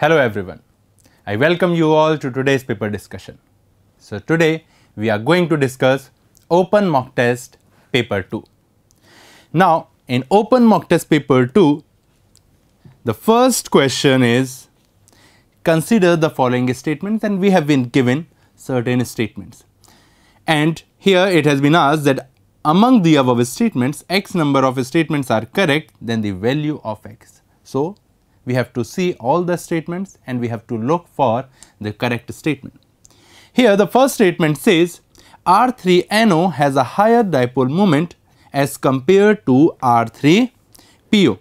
Hello everyone. I welcome you all to today's paper discussion. So today we are going to discuss Open Mock Test Paper 2. Now in Open Mock Test Paper 2, the first question is consider the following statements and we have been given certain statements. And here it has been asked that among the above statements, x number of statements are correct, then the value of x. So we have to see all the statements and we have to look for the correct statement. Here the first statement says R3NO has a higher dipole moment as compared to R3PO.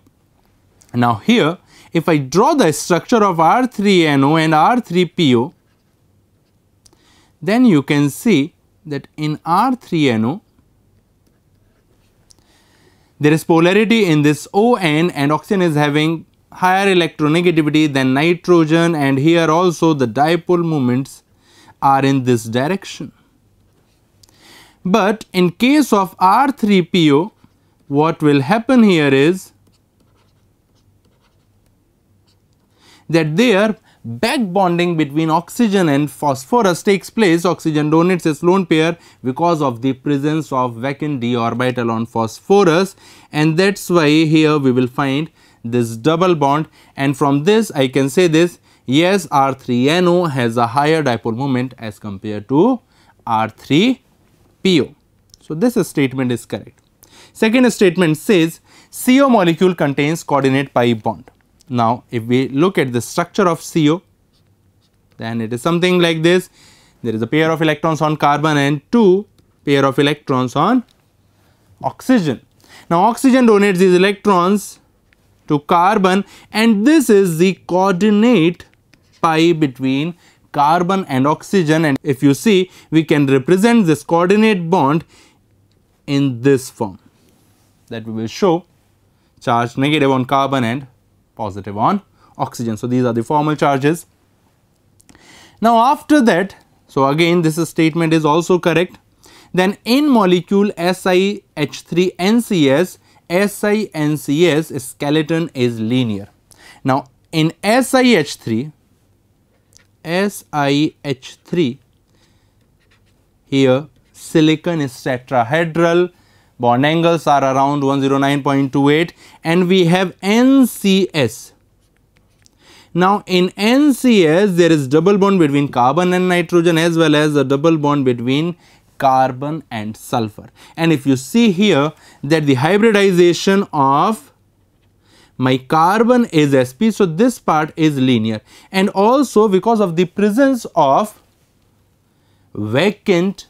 Now here if I draw the structure of R3NO and R3PO then you can see that in R3NO there is polarity in this ON and oxygen is having higher electronegativity than nitrogen and here also the dipole moments are in this direction. But in case of R3PO, what will happen here is that there back bonding between oxygen and phosphorus takes place, oxygen donates its lone pair because of the presence of vacant d orbital on phosphorus and that is why here we will find this double bond and from this I can say this yes R3NO has a higher dipole moment as compared to R3PO. So, this statement is correct. Second statement says CO molecule contains coordinate pi bond. Now, if we look at the structure of CO then it is something like this there is a pair of electrons on carbon and two pair of electrons on oxygen. Now, oxygen donates these electrons to carbon and this is the coordinate pi between carbon and oxygen and if you see we can represent this coordinate bond in this form that we will show charge negative on carbon and positive on oxygen. So, these are the formal charges. Now, after that so again this statement is also correct then n molecule SiH3NCS SiNCS skeleton is linear. Now, in SiH3, SiH3 here silicon is tetrahedral bond angles are around 109.28 and we have NCS. Now in NCS there is double bond between carbon and nitrogen as well as a double bond between carbon and sulfur. And if you see here that the hybridization of my carbon is sp so this part is linear and also because of the presence of vacant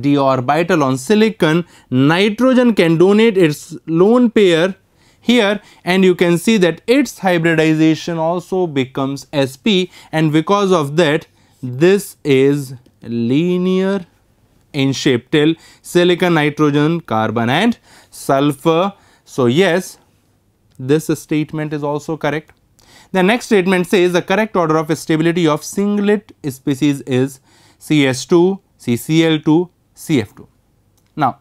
d orbital on silicon nitrogen can donate its lone pair here and you can see that its hybridization also becomes sp and because of that this is linear in shape till silicon, nitrogen, carbon and sulfur. So, yes, this statement is also correct. The next statement says the correct order of stability of singlet species is CS2, CCl2, CF2. Now,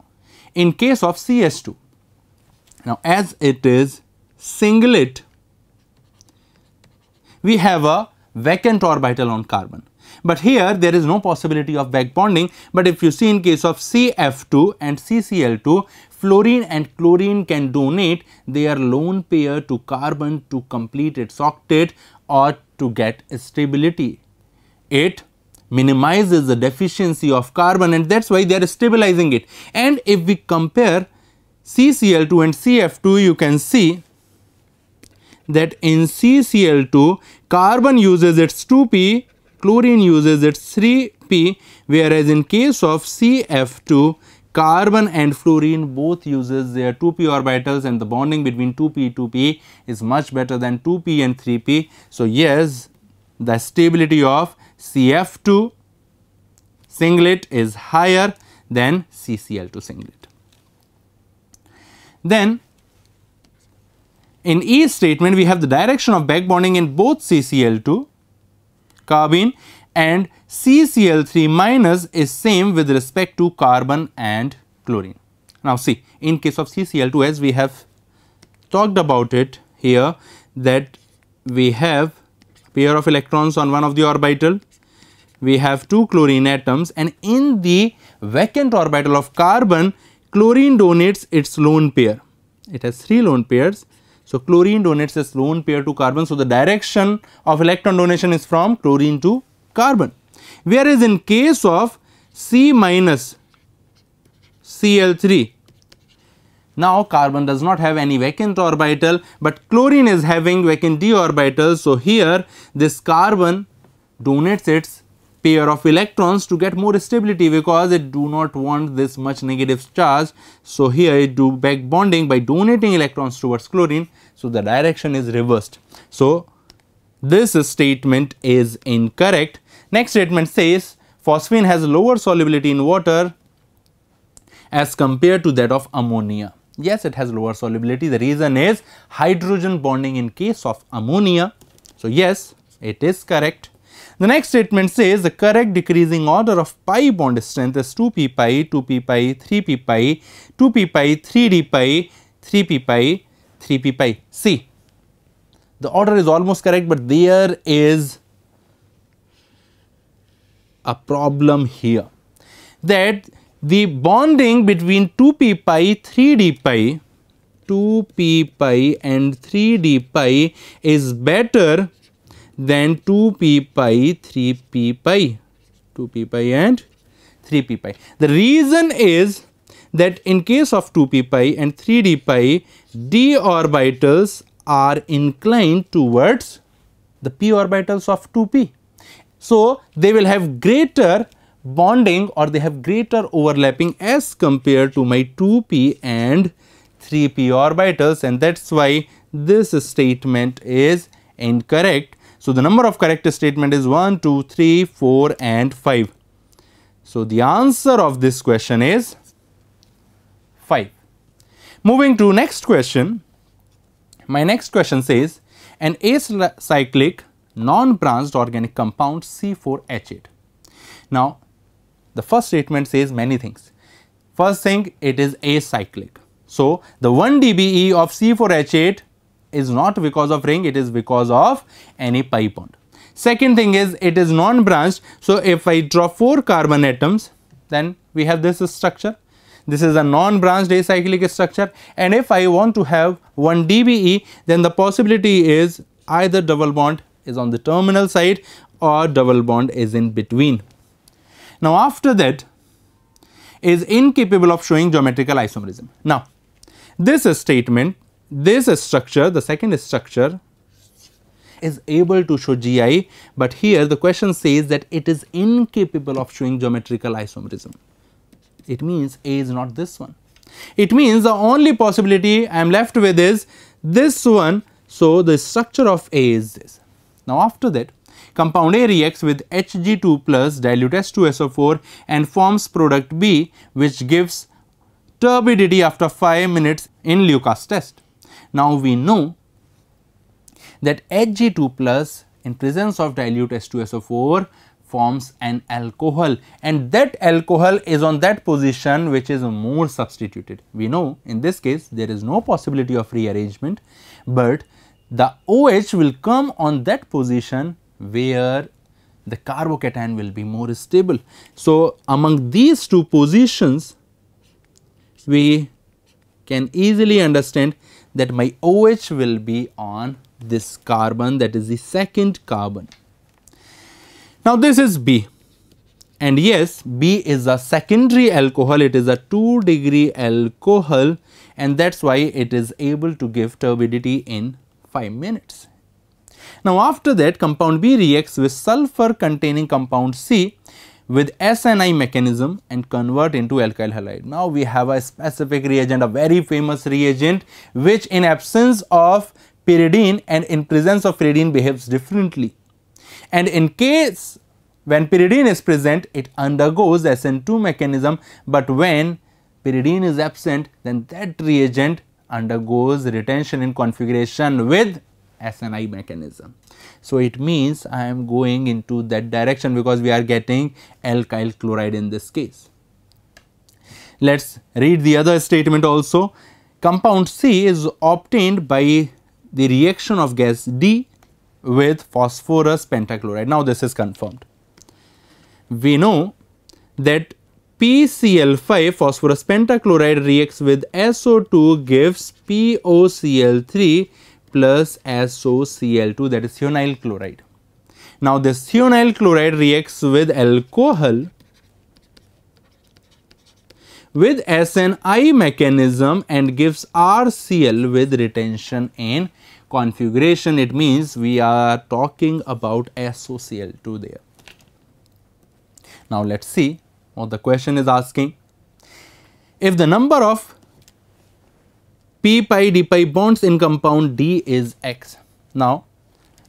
in case of CS2, now as it is singlet, we have a vacant orbital on carbon. But here there is no possibility of back bonding. But if you see in case of CF2 and CCl2, fluorine and chlorine can donate their lone pair to carbon to complete its octet or to get stability. It minimizes the deficiency of carbon and that is why they are stabilizing it. And if we compare CCl2 and CF2, you can see that in CCl2, carbon uses its 2p chlorine uses its 3p whereas in case of CF2 carbon and fluorine both uses their 2p orbitals and the bonding between 2p 2p is much better than 2p and 3p. So, yes the stability of CF2 singlet is higher than CCl2 singlet. Then in E statement we have the direction of back bonding in both CCl2 carbene and CCl3 minus is same with respect to carbon and chlorine. Now see in case of CCl2 as we have talked about it here that we have pair of electrons on one of the orbital we have two chlorine atoms and in the vacant orbital of carbon chlorine donates its lone pair it has three lone pairs so, chlorine donates its lone pair to carbon. So, the direction of electron donation is from chlorine to carbon. Whereas, in case of C minus Cl3, now carbon does not have any vacant orbital, but chlorine is having vacant d orbital. So, here this carbon donates its pair of electrons to get more stability because it do not want this much negative charge. So, here it do back bonding by donating electrons towards chlorine. So, the direction is reversed. So, this statement is incorrect. Next statement says phosphine has lower solubility in water as compared to that of ammonia. Yes, it has lower solubility. The reason is hydrogen bonding in case of ammonia. So, yes, it is correct. The next statement says the correct decreasing order of pi bond strength is 2p pi, 2p pi, 3p pi, 2p pi, 3d pi, 3p pi, 3p pi. See, the order is almost correct, but there is a problem here that the bonding between 2p pi, 3d pi, 2p pi and 3d pi is better then 2p pi 3p pi 2p pi and 3p pi. The reason is that in case of 2p pi and 3d pi d orbitals are inclined towards the p orbitals of 2p. So, they will have greater bonding or they have greater overlapping as compared to my 2p and 3p orbitals and that is why this statement is incorrect so, the number of correct statement is 1, 2, 3, 4 and 5. So, the answer of this question is 5. Moving to next question. My next question says an acyclic non-branched organic compound C4H8. Now, the first statement says many things. First thing, it is acyclic. So, the 1 dBE of C4H8 is not because of ring, it is because of any pi bond. Second thing is it is non-branched. So, if I draw 4 carbon atoms, then we have this structure. This is a non-branched acyclic structure and if I want to have 1 DBE, then the possibility is either double bond is on the terminal side or double bond is in between. Now, after that is incapable of showing geometrical isomerism. Now, this statement this structure, the second structure is able to show GI, but here the question says that it is incapable of showing geometrical isomerism. It means A is not this one. It means the only possibility I am left with is this one. So, the structure of A is this. Now, after that compound A reacts with Hg2 plus dilute H2SO4 and forms product B which gives turbidity after 5 minutes in Lucas test. Now, we know that HG2 plus in presence of dilute H2SO4 forms an alcohol and that alcohol is on that position which is more substituted. We know in this case there is no possibility of rearrangement, but the OH will come on that position where the carbocation will be more stable. So, among these two positions we can easily understand that my OH will be on this carbon that is the second carbon. Now this is B and yes B is a secondary alcohol it is a 2 degree alcohol and that's why it is able to give turbidity in 5 minutes. Now after that compound B reacts with sulfur containing compound C with SNI mechanism and convert into alkyl halide. Now we have a specific reagent, a very famous reagent which in absence of pyridine and in presence of pyridine behaves differently. And in case when pyridine is present, it undergoes SN2 mechanism, but when pyridine is absent, then that reagent undergoes retention in configuration with SNI mechanism. So, it means I am going into that direction because we are getting alkyl chloride in this case. Let us read the other statement also. Compound C is obtained by the reaction of gas D with phosphorus pentachloride. Now, this is confirmed. We know that PCl5 phosphorus pentachloride reacts with SO2 gives POCl3 plus SOCl2 that is thionyl chloride. Now this thionyl chloride reacts with alcohol with SNI mechanism and gives RCl with retention and configuration. It means we are talking about SOCl2 there. Now let us see what the question is asking. If the number of p pi d pi bonds in compound D is X. Now,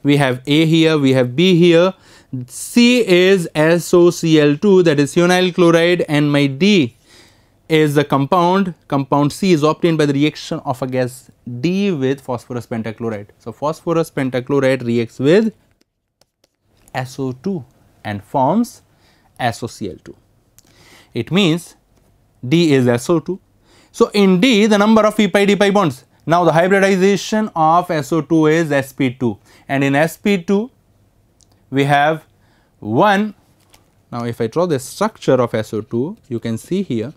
we have A here, we have B here, C is SOCl2 that is cyanyl chloride and my D is the compound, compound C is obtained by the reaction of a gas D with phosphorus pentachloride. So, phosphorus pentachloride reacts with SO2 and forms SOCl2. It means D is SO2, so in D, the number of E pi D pi bonds. Now the hybridization of SO2 is sp2 and in sp2 we have 1. Now if I draw the structure of SO2 you can see here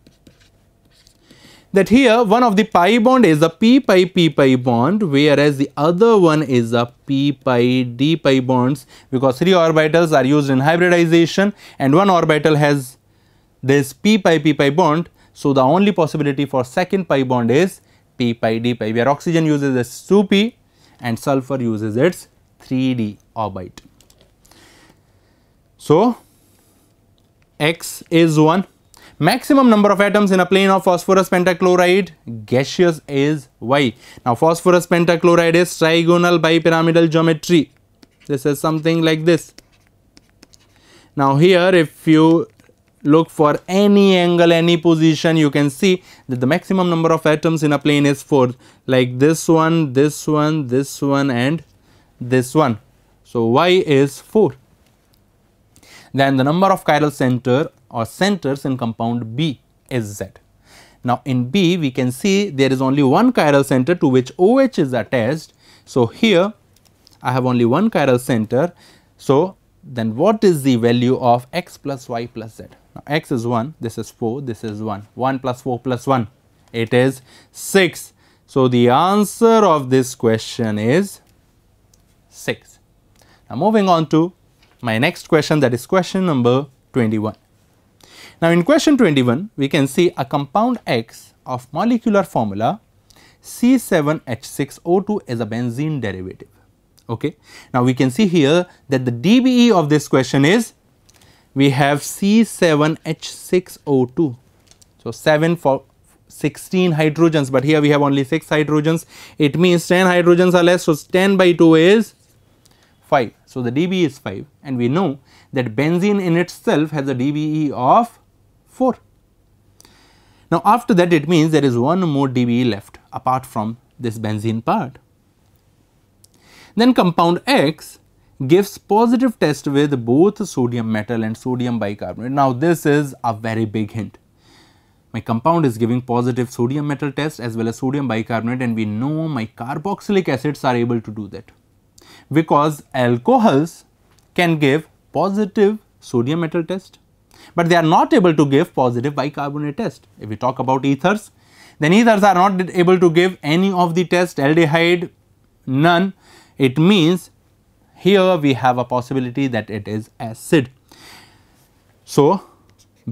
that here one of the pi bond is a p pi p pi bond whereas the other one is a p pi d pi bonds because three orbitals are used in hybridization and one orbital has this p pi p pi bond so, the only possibility for second pi bond is P pi D pi where oxygen uses its 2p and sulfur uses its 3d orbit. So, x is 1 maximum number of atoms in a plane of phosphorus pentachloride gaseous is y. Now, phosphorus pentachloride is trigonal bipyramidal geometry. This is something like this. Now, here if you look for any angle any position you can see that the maximum number of atoms in a plane is 4 like this one this one this one and this one so y is 4 then the number of chiral center or centers in compound B is z now in B we can see there is only one chiral center to which OH is attached so here I have only one chiral center so then what is the value of x plus y plus z now, x is 1, this is 4, this is 1, 1 plus 4 plus 1, it is 6. So, the answer of this question is 6. Now, moving on to my next question that is question number 21. Now, in question 21, we can see a compound X of molecular formula C7H6O2 is a benzene derivative. Okay. Now, we can see here that the DBE of this question is we have C7H6O2. So, 7 for 16 hydrogens, but here we have only 6 hydrogens. It means 10 hydrogens are less. So, 10 by 2 is 5. So, the dB is 5 and we know that benzene in itself has a dBE of 4. Now, after that it means there is one more dBE left apart from this benzene part. Then compound X gives positive test with both sodium metal and sodium bicarbonate. Now this is a very big hint. My compound is giving positive sodium metal test as well as sodium bicarbonate and we know my carboxylic acids are able to do that because alcohols can give positive sodium metal test but they are not able to give positive bicarbonate test. If we talk about ethers, then ethers are not able to give any of the test aldehyde none. It means here we have a possibility that it is acid. So,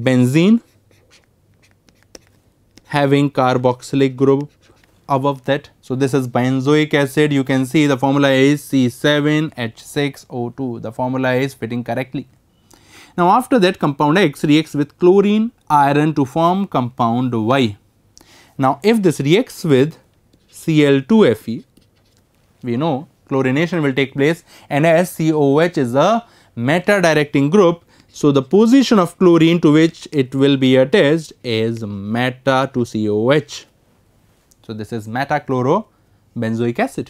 benzene having carboxylic group above that. So, this is benzoic acid you can see the formula is C7H6O2 the formula is fitting correctly. Now, after that compound X reacts with chlorine iron to form compound Y. Now, if this reacts with Cl2Fe we know chlorination will take place and as COH is a meta directing group so the position of chlorine to which it will be attached is meta to COH. So this is metachlorobenzoic acid.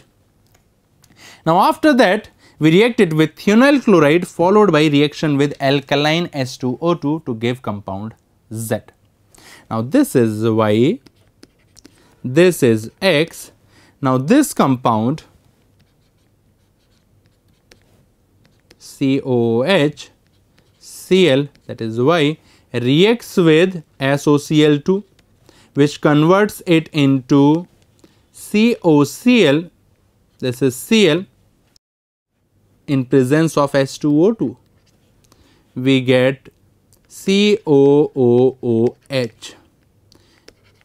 Now after that we react it with thionyl chloride followed by reaction with alkaline S 20 2 to give compound Z. Now this is Y, this is X. Now this compound COOH, Cl that is Y reacts with SOCl2 which converts it into COCl this is Cl in presence of H2O2 we get COOOH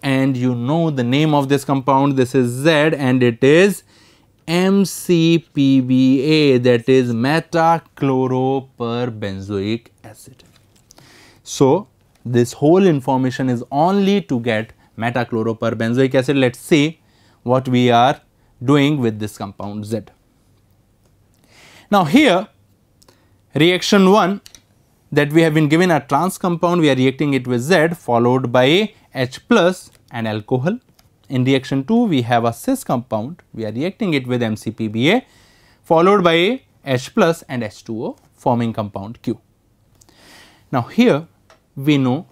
and you know the name of this compound this is Z and it is MCPBA that is metachloroperbenzoic acid. So, this whole information is only to get metachloroperbenzoic acid. Let us see what we are doing with this compound Z. Now, here reaction 1 that we have been given a trans compound, we are reacting it with Z followed by H plus and alcohol in reaction 2 we have a cis compound we are reacting it with MCPBA followed by H plus and H2O forming compound Q. Now here we know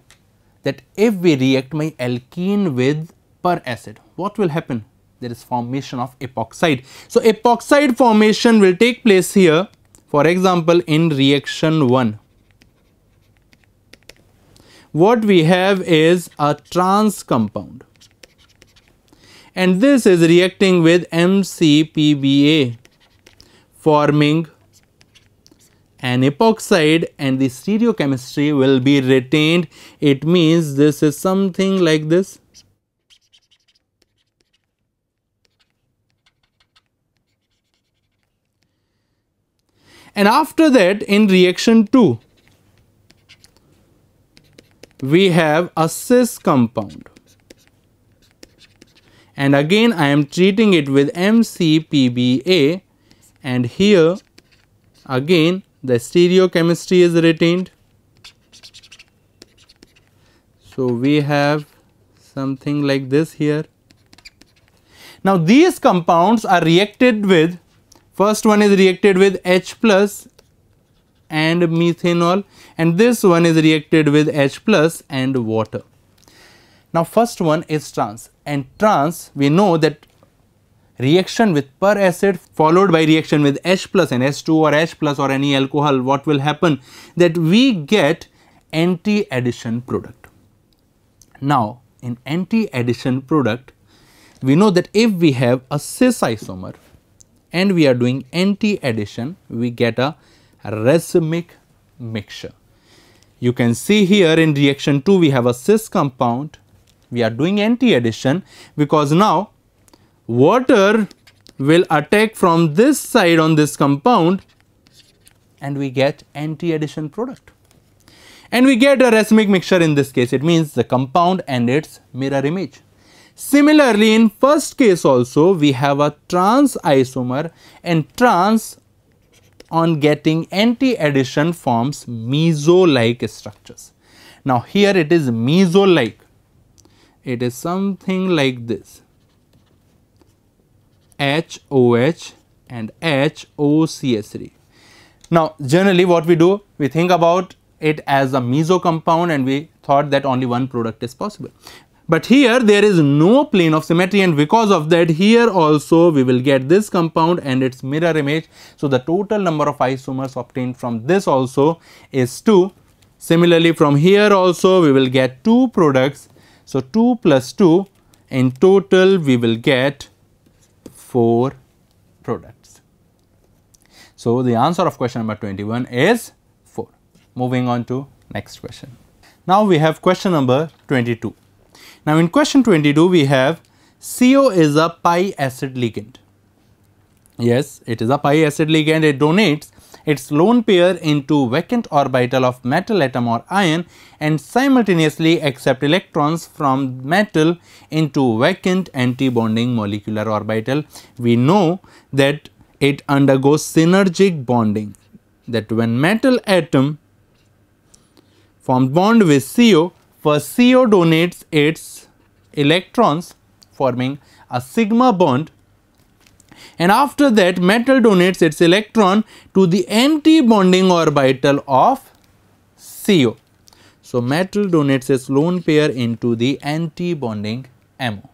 that if we react my alkene with per acid what will happen there is formation of epoxide. So epoxide formation will take place here for example in reaction 1 what we have is a trans compound and this is reacting with MCPBA forming an epoxide and the stereochemistry will be retained. It means this is something like this. And after that in reaction 2, we have a cis compound and again I am treating it with MCPBA and here again the stereochemistry is retained. So, we have something like this here. Now, these compounds are reacted with first one is reacted with H plus and methanol and this one is reacted with H plus and water. Now, first one is trans and trans we know that reaction with per acid followed by reaction with H plus and H2 or H plus or any alcohol what will happen that we get anti-addition product. Now in anti-addition product we know that if we have a cis isomer and we are doing anti-addition we get a racemic mixture. You can see here in reaction 2 we have a cis compound we are doing anti-addition because now water will attack from this side on this compound and we get anti-addition product. And we get a racemic mixture in this case, it means the compound and its mirror image. Similarly, in first case also we have a trans isomer and trans on getting anti-addition forms meso-like structures. Now here it is meso-like it is something like this HOH and HOCS3. Now generally what we do we think about it as a meso compound and we thought that only one product is possible. But here there is no plane of symmetry and because of that here also we will get this compound and its mirror image. So the total number of isomers obtained from this also is 2. Similarly from here also we will get 2 products so, 2 plus 2 in total we will get 4 products. So, the answer of question number 21 is 4. Moving on to next question. Now, we have question number 22. Now, in question 22 we have CO is a pi acid ligand. Yes, it is a pi acid ligand, it donates its lone pair into vacant orbital of metal atom or ion and simultaneously accept electrons from metal into vacant antibonding molecular orbital. We know that it undergoes synergic bonding that when metal atom forms bond with CO, first CO donates its electrons forming a sigma bond and after that metal donates its electron to the empty bonding orbital of CO. So, metal donates its lone pair into the anti-bonding MO.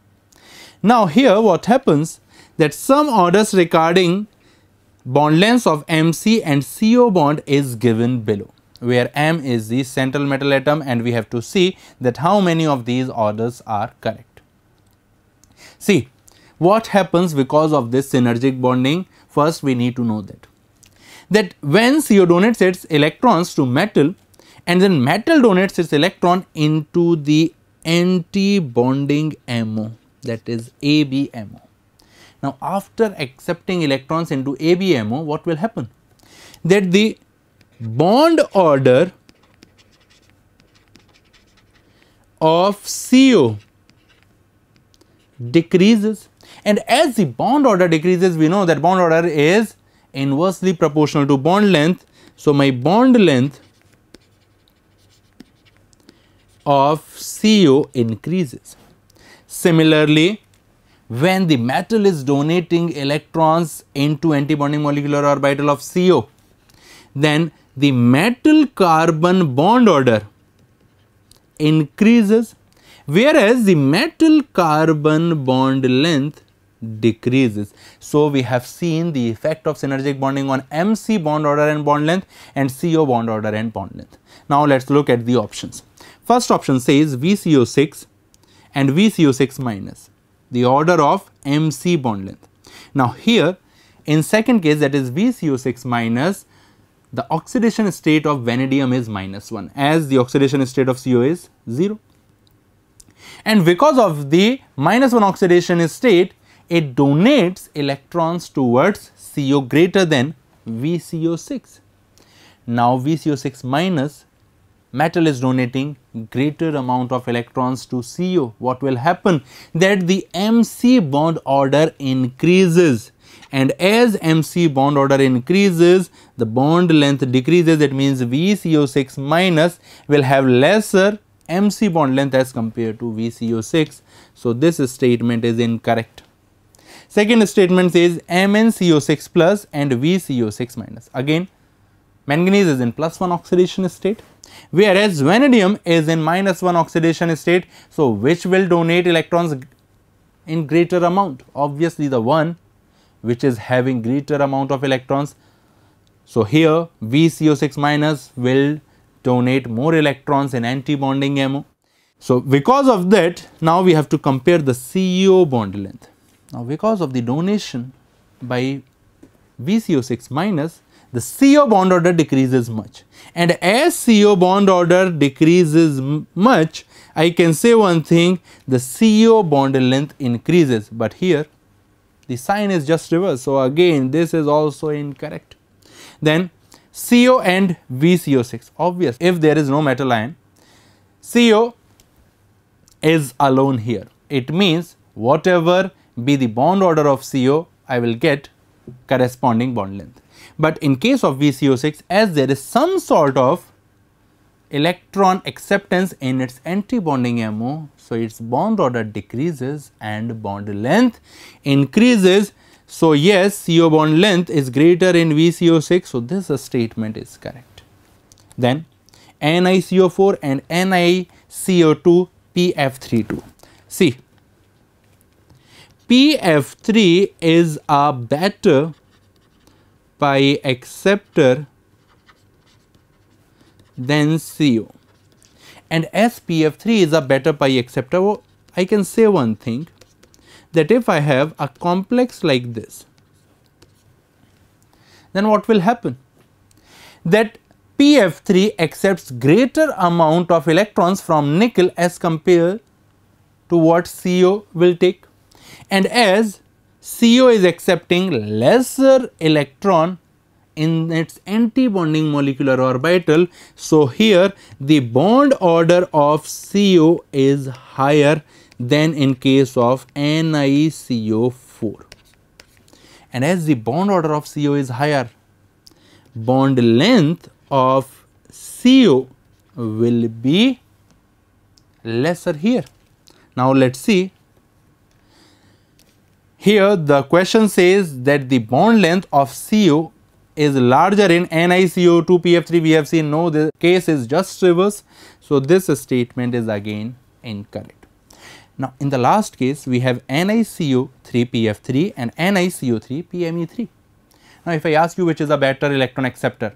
Now, here what happens that some orders regarding bond lengths of MC and CO bond is given below where M is the central metal atom and we have to see that how many of these orders are correct. See, what happens because of this synergic bonding? First, we need to know that. That when CO donates its electrons to metal and then metal donates its electron into the anti-bonding MO that is ABMO. Now, after accepting electrons into ABMO, what will happen? That the bond order of CO decreases and as the bond order decreases, we know that bond order is inversely proportional to bond length. So, my bond length of CO increases. Similarly, when the metal is donating electrons into antibonding molecular orbital of CO, then the metal carbon bond order increases whereas the metal carbon bond length decreases. So, we have seen the effect of synergic bonding on MC bond order and bond length and CO bond order and bond length. Now, let us look at the options. First option says VCO6 and VCO6 minus the order of MC bond length. Now, here in second case that is VCO6 minus the oxidation state of vanadium is minus 1 as the oxidation state of CO is 0. And because of the minus 1 oxidation state it donates electrons towards CO greater than VCO6. Now, VCO6 minus metal is donating greater amount of electrons to CO. What will happen? That the MC bond order increases and as MC bond order increases, the bond length decreases that means VCO6 minus will have lesser MC bond length as compared to VCO6. So, this statement is incorrect. Second statement says MnCO6 plus and VCO6 minus. Again, manganese is in plus 1 oxidation state whereas vanadium is in minus 1 oxidation state. So, which will donate electrons in greater amount? Obviously, the one which is having greater amount of electrons. So, here VCO6 minus will donate more electrons in anti-bonding MO. So, because of that, now we have to compare the CO bond length. Now, because of the donation by VCO6 minus, the CO bond order decreases much and as CO bond order decreases much, I can say one thing the CO bond length increases, but here the sign is just reversed. So, again this is also incorrect. Then CO and VCO6 obvious if there is no metal ion, CO is alone here. It means whatever be the bond order of CO, I will get corresponding bond length. But in case of VCO6, as there is some sort of electron acceptance in its anti-bonding MO, so its bond order decreases and bond length increases. So, yes, CO bond length is greater in VCO6, so this statement is correct. Then NiCO4 and NiCO2 PF32. See, PF3 is a better pi acceptor than CO and as PF3 is a better pi acceptor I can say one thing that if I have a complex like this then what will happen that PF3 accepts greater amount of electrons from nickel as compared to what CO will take and as CO is accepting lesser electron in its anti-bonding molecular orbital. So, here the bond order of CO is higher than in case of NiCO4. And as the bond order of CO is higher, bond length of CO will be lesser here. Now, let us see here the question says that the bond length of CO is larger in NiCO2 PF3 We have seen No, the case is just reverse. So this statement is again incorrect. Now in the last case we have NiCO3 PF3 and NiCO3 PME3. Now if I ask you which is a better electron acceptor,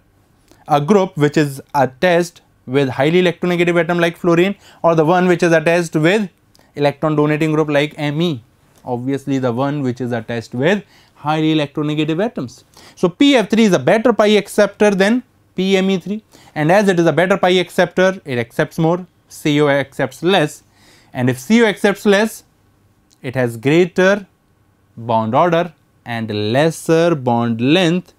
a group which is attached with highly electronegative atom like fluorine or the one which is attached with electron donating group like Me obviously the one which is attached with highly electronegative atoms. So, PF3 is a better pi acceptor than PME3 and as it is a better pi acceptor it accepts more CO accepts less and if CO accepts less it has greater bond order and lesser bond length.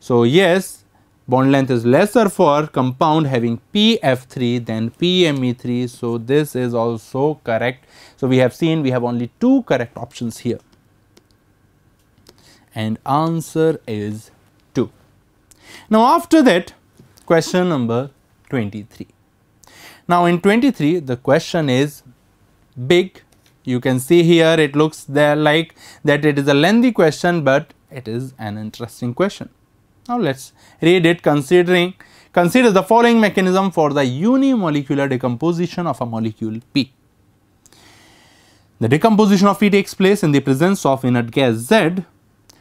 So, yes bond length is lesser for compound having PF3 than PME3. So, this is also correct so, we have seen we have only two correct options here and answer is 2. Now, after that question number 23. Now, in 23 the question is big you can see here it looks there like that it is a lengthy question, but it is an interesting question. Now, let us read it considering consider the following mechanism for the unimolecular decomposition of a molecule P. The decomposition of E takes place in the presence of inert gas Z.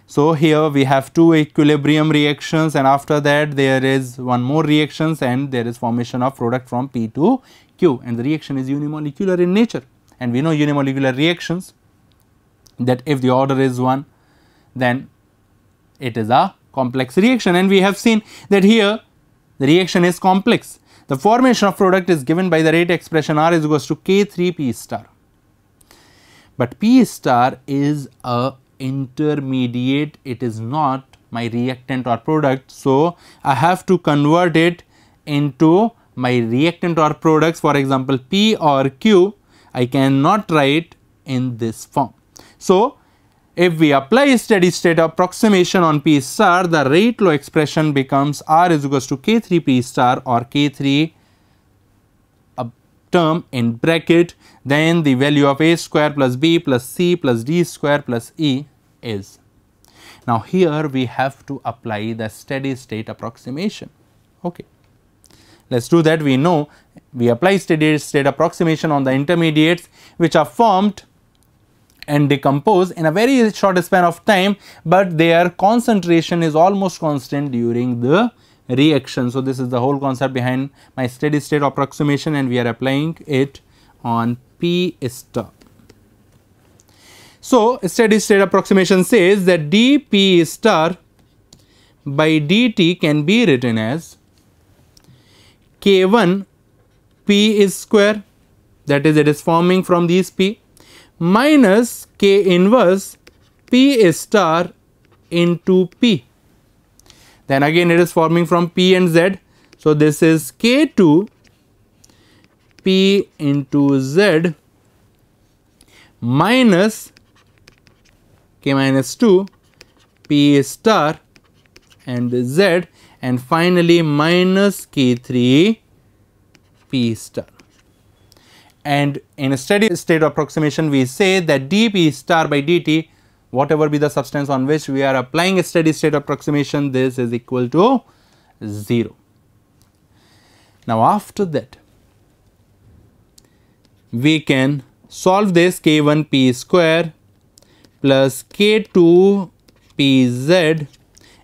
So, here we have two equilibrium reactions and after that there is one more reactions and there is formation of product from P to Q and the reaction is unimolecular in nature and we know unimolecular reactions that if the order is 1 then it is a complex reaction and we have seen that here the reaction is complex. The formation of product is given by the rate expression R is equals to K3P star. But P star is a intermediate, it is not my reactant or product. So, I have to convert it into my reactant or products for example P or Q I cannot write in this form. So, if we apply steady state approximation on P star, the rate law expression becomes R is equals to K3 P star or K3 term in bracket then the value of a square plus b plus c plus d square plus e is. Now, here we have to apply the steady state approximation. Okay. Let us do that we know we apply steady state approximation on the intermediates which are formed and decompose in a very short span of time, but their concentration is almost constant during the reaction. So, this is the whole concept behind my steady state approximation and we are applying it on P star. So, steady state approximation says that dP star by dt can be written as k1 p is square that is it is forming from these p minus k inverse p star into p then again it is forming from P and Z. So, this is K2 P into Z minus K minus 2 P star and Z and finally minus K3 P star. And in a steady state approximation, we say that dP star by dt whatever be the substance on which we are applying a steady state approximation this is equal to 0. Now after that we can solve this k1 p square plus k2 p z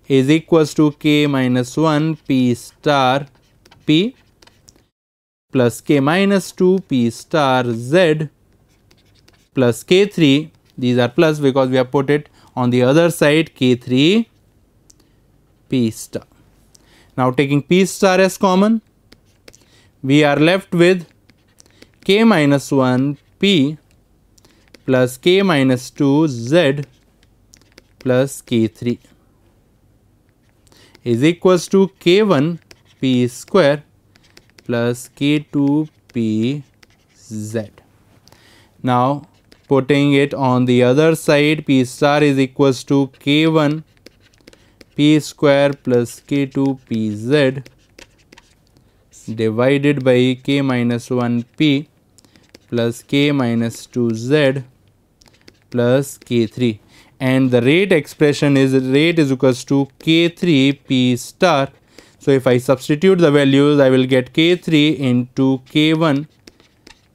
is equals to k minus 1 p star p plus k minus 2 p star z plus k3 these are plus because we have put it on the other side K3 P star. Now taking P star as common, we are left with K minus 1 P plus K minus 2 Z plus K3 is equals to K1 P square plus K2 P Z. Now putting it on the other side p star is equals to k1 p square plus k2 pz divided by k minus 1 p plus k minus 2 z plus k3 and the rate expression is rate is equals to k3 p star so if i substitute the values i will get k3 into k1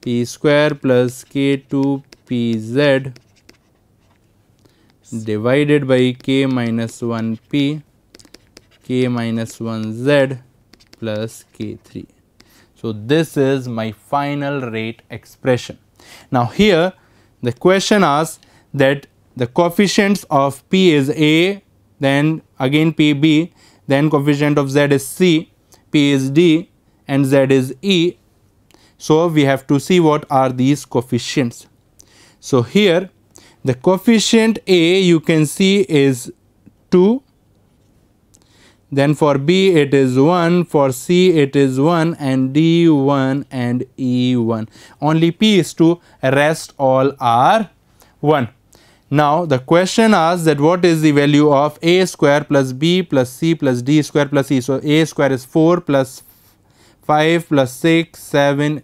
p square plus k2 P z divided by k minus 1 p k minus 1 z plus k 3. So, this is my final rate expression. Now, here the question asks that the coefficients of p is a then again p b then coefficient of z is c p is d and z is e. So, we have to see what are these coefficients. So, here the coefficient A you can see is 2, then for B it is 1, for C it is 1 and D 1 and E 1. Only P is 2, rest all are 1. Now, the question asks that what is the value of A square plus B plus C plus D square plus E. So, A square is 4 plus 5 plus 6, 7,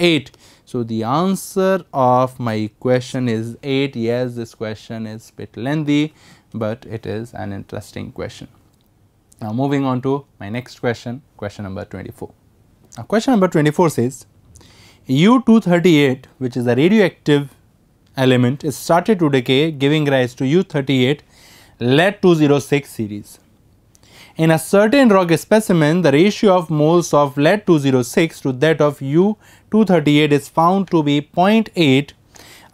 8. So, the answer of my question is 8. Yes, this question is bit lengthy, but it is an interesting question. Now, moving on to my next question, question number 24. Now, question number 24 says U238, which is a radioactive element, is started to decay, giving rise to U38 lead 206 series. In a certain rock specimen, the ratio of moles of lead 206 to that of U 238 is found to be 0.8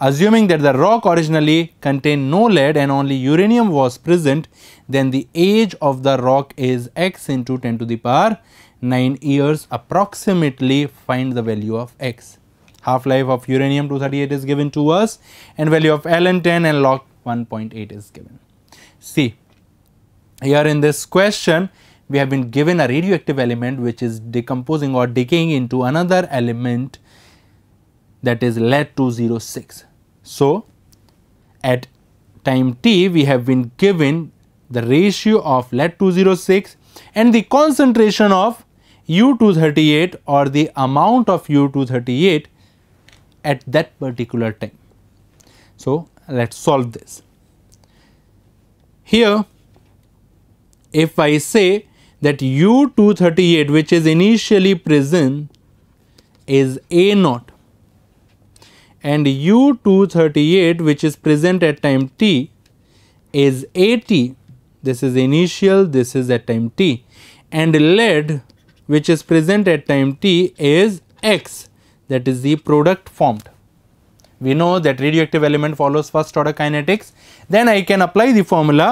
Assuming that the rock originally contained no lead and only uranium was present, then the age of the rock is x into 10 to the power 9 years approximately find the value of x. Half-life of uranium 238 is given to us and value of Ln10 and log 1.8 is given. See, here in this question, we have been given a radioactive element which is decomposing or decaying into another element that is lead 206. So, at time t we have been given the ratio of lead 206 and the concentration of U 238 or the amount of U 238 at that particular time. So, let us solve this. Here, if I say that U238 which is initially present is A naught and U238 which is present at time t is AT this is initial this is at time t and lead which is present at time t is X that is the product formed. We know that radioactive element follows first order kinetics then I can apply the formula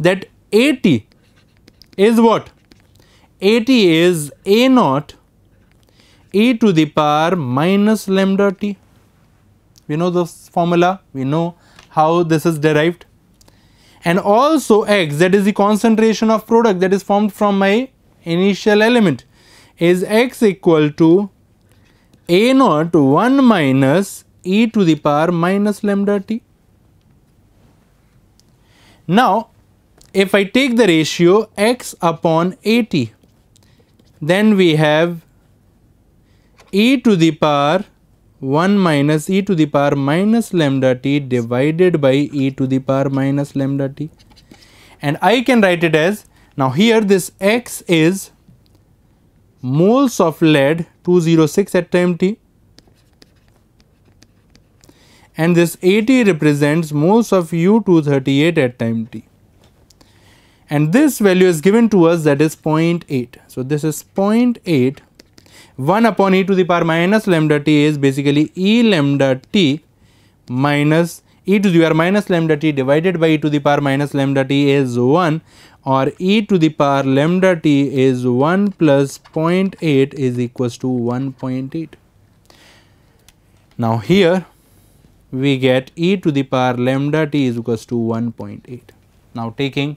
that AT is what at is a naught e to the power minus lambda t. We know this formula, we know how this is derived and also x that is the concentration of product that is formed from my initial element is x equal to a naught 1 minus e to the power minus lambda t. Now, if I take the ratio x upon at then we have e to the power 1 minus e to the power minus lambda t divided by e to the power minus lambda t. And I can write it as, now here this x is moles of lead 206 at time t and this 80 represents moles of U238 at time t and this value is given to us that is 0.8. So, this is 0.8 1 upon e to the power minus lambda t is basically e lambda t minus e to the power minus lambda t divided by e to the power minus lambda t is 1 or e to the power lambda t is 1 plus 0.8 is equals to 1.8. Now, here we get e to the power lambda t is equals to 1.8. Now, taking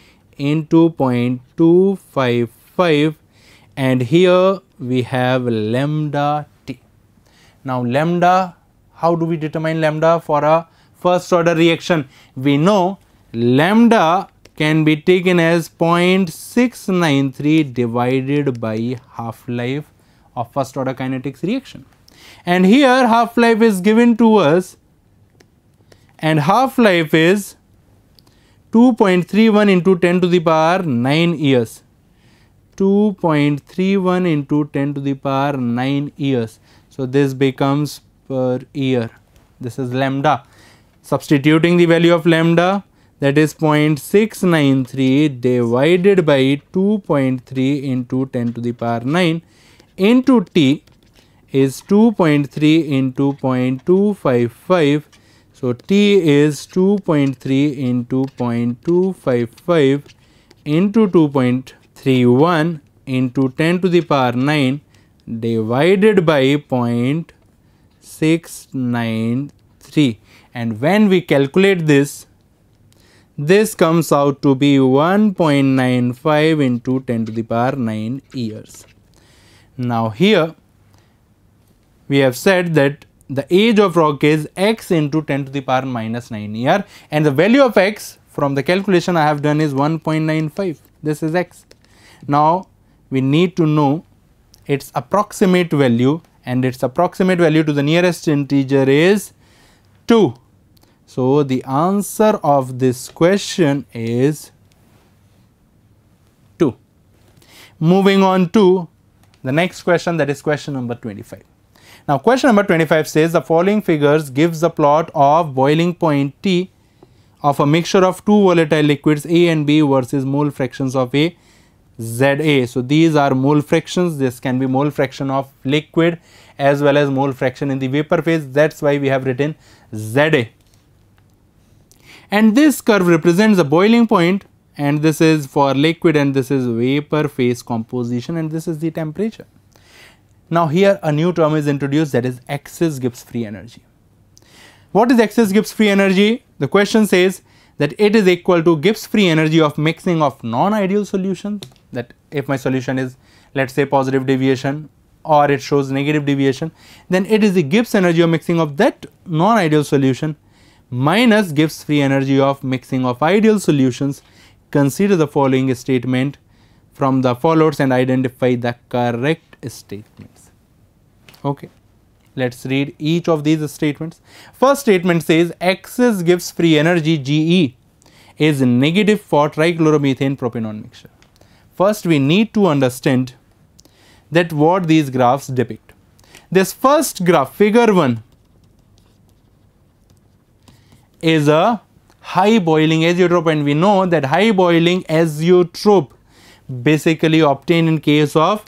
into 0.255 and here we have lambda t. Now lambda, how do we determine lambda for a first order reaction? We know lambda can be taken as 0.693 divided by half life of first order kinetics reaction. And here half life is given to us and half life is 2.31 into 10 to the power 9 years. 2.31 into 10 to the power 9 years. So, this becomes per year. This is lambda. Substituting the value of lambda that is 0.693 divided by 2.3 into 10 to the power 9 into t is 2.3 into 0.255 so, T is 2.3 into 0.255 into 2.31 into 10 to the power 9 divided by 0.693 and when we calculate this this comes out to be 1.95 into 10 to the power 9 years. Now here we have said that the age of rock is x into 10 to the power minus 9 year and the value of x from the calculation I have done is 1.95 this is x. Now we need to know its approximate value and its approximate value to the nearest integer is 2. So the answer of this question is 2. Moving on to the next question that is question number 25. Now question number 25 says the following figures gives the plot of boiling point T of a mixture of two volatile liquids A and B versus mole fractions of A ZA. So these are mole fractions this can be mole fraction of liquid as well as mole fraction in the vapor phase that is why we have written ZA. And this curve represents the boiling point and this is for liquid and this is vapor phase composition and this is the temperature. Now, here a new term is introduced that is excess Gibbs free energy. What is excess Gibbs free energy? The question says that it is equal to Gibbs free energy of mixing of non-ideal solution that if my solution is let us say positive deviation or it shows negative deviation then it is the Gibbs energy of mixing of that non-ideal solution minus Gibbs free energy of mixing of ideal solutions consider the following statement from the followers and identify the correct statement. Okay. Let us read each of these statements. First statement says excess gives free energy GE is negative for trichloromethane propanone mixture. First we need to understand that what these graphs depict. This first graph figure 1 is a high boiling azeotrope and we know that high boiling azeotrope basically obtained in case of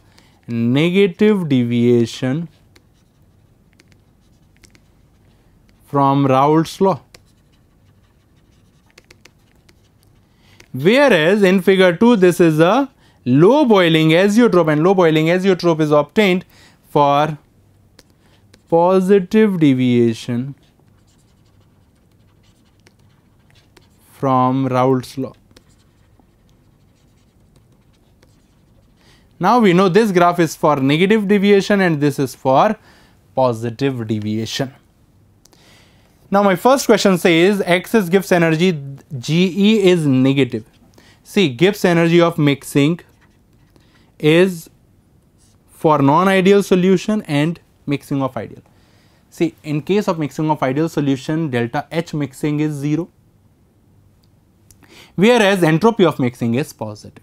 negative deviation from Raoult's law. Whereas in figure 2 this is a low boiling azeotrope and low boiling azeotrope is obtained for positive deviation from Raoult's law. Now we know this graph is for negative deviation and this is for positive deviation. Now my first question says X is Gibbs energy, GE is negative. See Gibbs energy of mixing is for non-ideal solution and mixing of ideal. See in case of mixing of ideal solution delta H mixing is 0 whereas entropy of mixing is positive.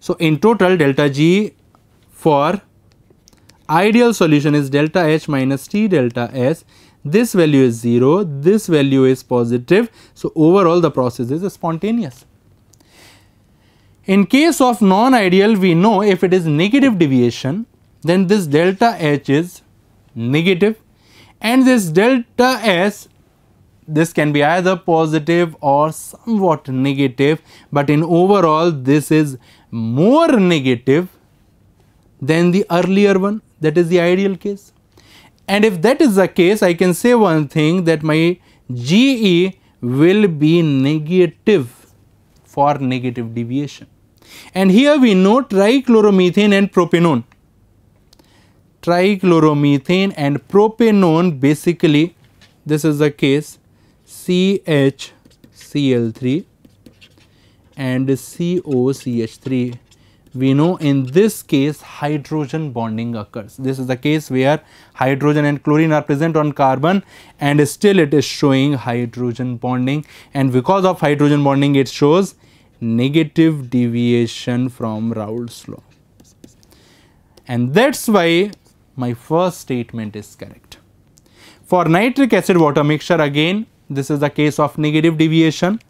So in total delta G for ideal solution is delta H minus T delta S this value is 0, this value is positive. So, overall the process is spontaneous. In case of non-ideal, we know if it is negative deviation, then this delta H is negative and this delta S, this can be either positive or somewhat negative, but in overall this is more negative than the earlier one that is the ideal case. And if that is the case, I can say one thing that my GE will be negative for negative deviation. And here we know trichloromethane and propanone. Trichloromethane and propanone basically this is the case CHCl3 and COCH3 we know in this case hydrogen bonding occurs. This is the case where hydrogen and chlorine are present on carbon and still it is showing hydrogen bonding and because of hydrogen bonding it shows negative deviation from Raoult's law. And that is why my first statement is correct. For nitric acid water mixture again this is the case of negative deviation.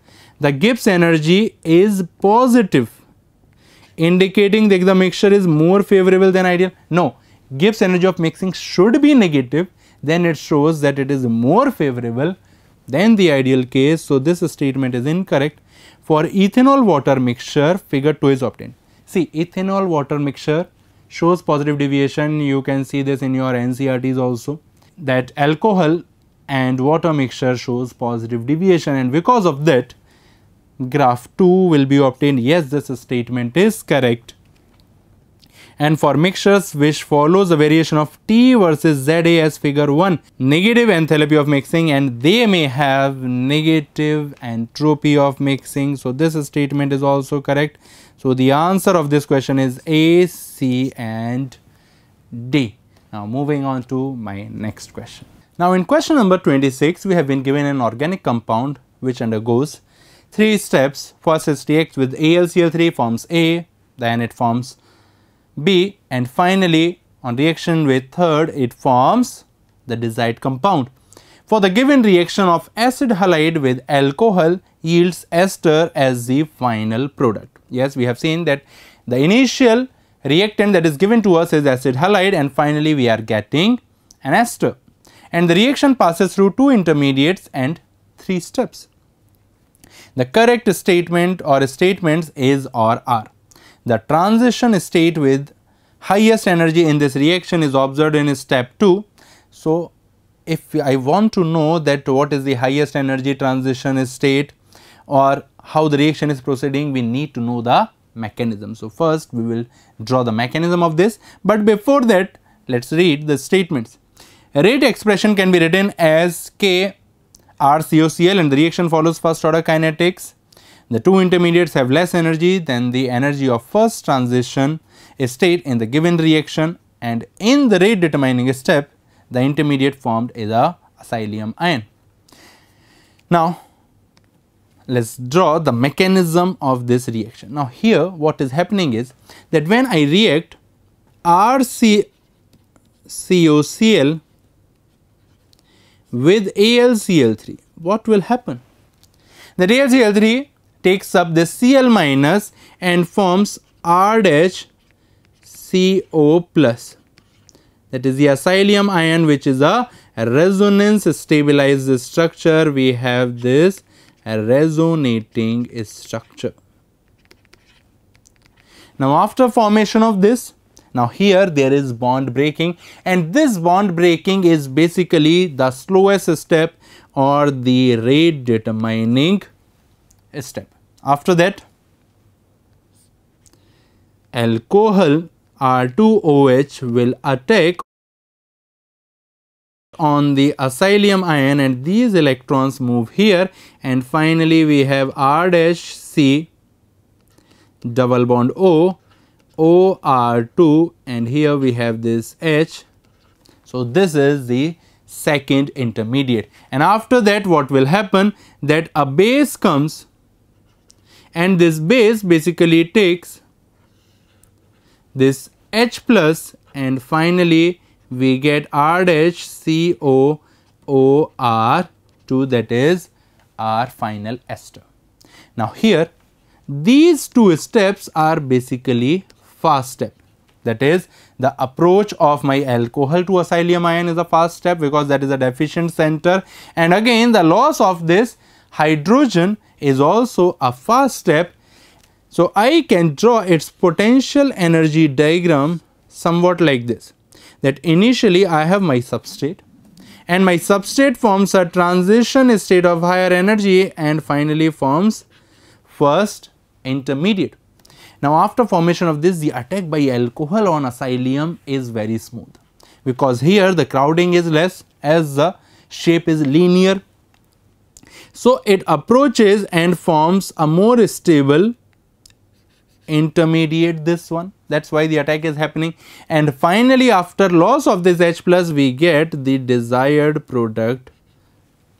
The Gibbs energy is positive indicating that the mixture is more favorable than ideal. No, Gibbs energy of mixing should be negative, then it shows that it is more favorable than the ideal case. So, this statement is incorrect. For ethanol water mixture, figure 2 is obtained. See, ethanol water mixture shows positive deviation. You can see this in your NCRTs also that alcohol and water mixture shows positive deviation and because of that graph 2 will be obtained. Yes, this statement is correct. And for mixtures which follows a variation of T versus ZA as figure 1, negative enthalpy of mixing and they may have negative entropy of mixing. So, this statement is also correct. So, the answer of this question is A, C and D. Now, moving on to my next question. Now, in question number 26, we have been given an organic compound which undergoes three steps. First is reacts with AlCl3 forms A, then it forms B and finally on reaction with third it forms the desired compound. For the given reaction of acid halide with alcohol yields ester as the final product. Yes, we have seen that the initial reactant that is given to us is acid halide and finally we are getting an ester. And the reaction passes through two intermediates and three steps. The correct statement or statements is or are. The transition state with highest energy in this reaction is observed in step 2. So, if I want to know that what is the highest energy transition state or how the reaction is proceeding, we need to know the mechanism. So, first we will draw the mechanism of this, but before that let us read the statements. Rate expression can be written as k RCOCl and the reaction follows first order kinetics. The two intermediates have less energy than the energy of first transition state in the given reaction and in the rate determining step the intermediate formed is a acylium ion. Now let us draw the mechanism of this reaction. Now here what is happening is that when I react RCOCl with AlCl3, what will happen? The AlCl3 takes up the Cl minus and forms R dash CO plus. That is the acylium ion which is a resonance stabilized structure. We have this resonating structure. Now after formation of this now here there is bond breaking and this bond breaking is basically the slowest step or the rate determining step. After that alcohol R2OH will attack on the acylium ion and these electrons move here and finally we have R dash C double bond O OR2 and here we have this H. So, this is the second intermediate and after that what will happen that a base comes and this base basically takes this H plus and finally we get R H C 2 that is our final ester. Now here these two steps are basically fast step. That is the approach of my alcohol to acylium ion is a fast step because that is a deficient center and again the loss of this hydrogen is also a fast step. So, I can draw its potential energy diagram somewhat like this that initially I have my substrate and my substrate forms a transition state of higher energy and finally forms first intermediate. Now after formation of this the attack by alcohol on asylum is very smooth because here the crowding is less as the shape is linear. So it approaches and forms a more stable intermediate this one that's why the attack is happening and finally after loss of this H plus we get the desired product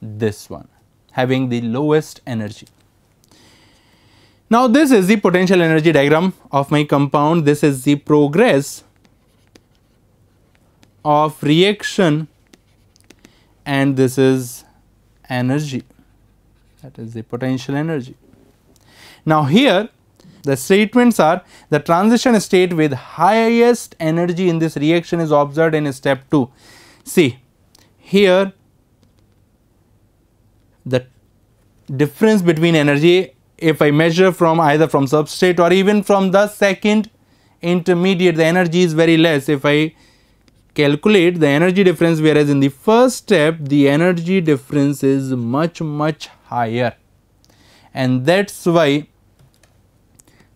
this one having the lowest energy. Now this is the potential energy diagram of my compound. This is the progress of reaction and this is energy that is the potential energy. Now here the statements are the transition state with highest energy in this reaction is observed in step 2. See here the difference between energy if I measure from either from substrate or even from the second intermediate the energy is very less if I calculate the energy difference whereas in the first step the energy difference is much much higher and that's why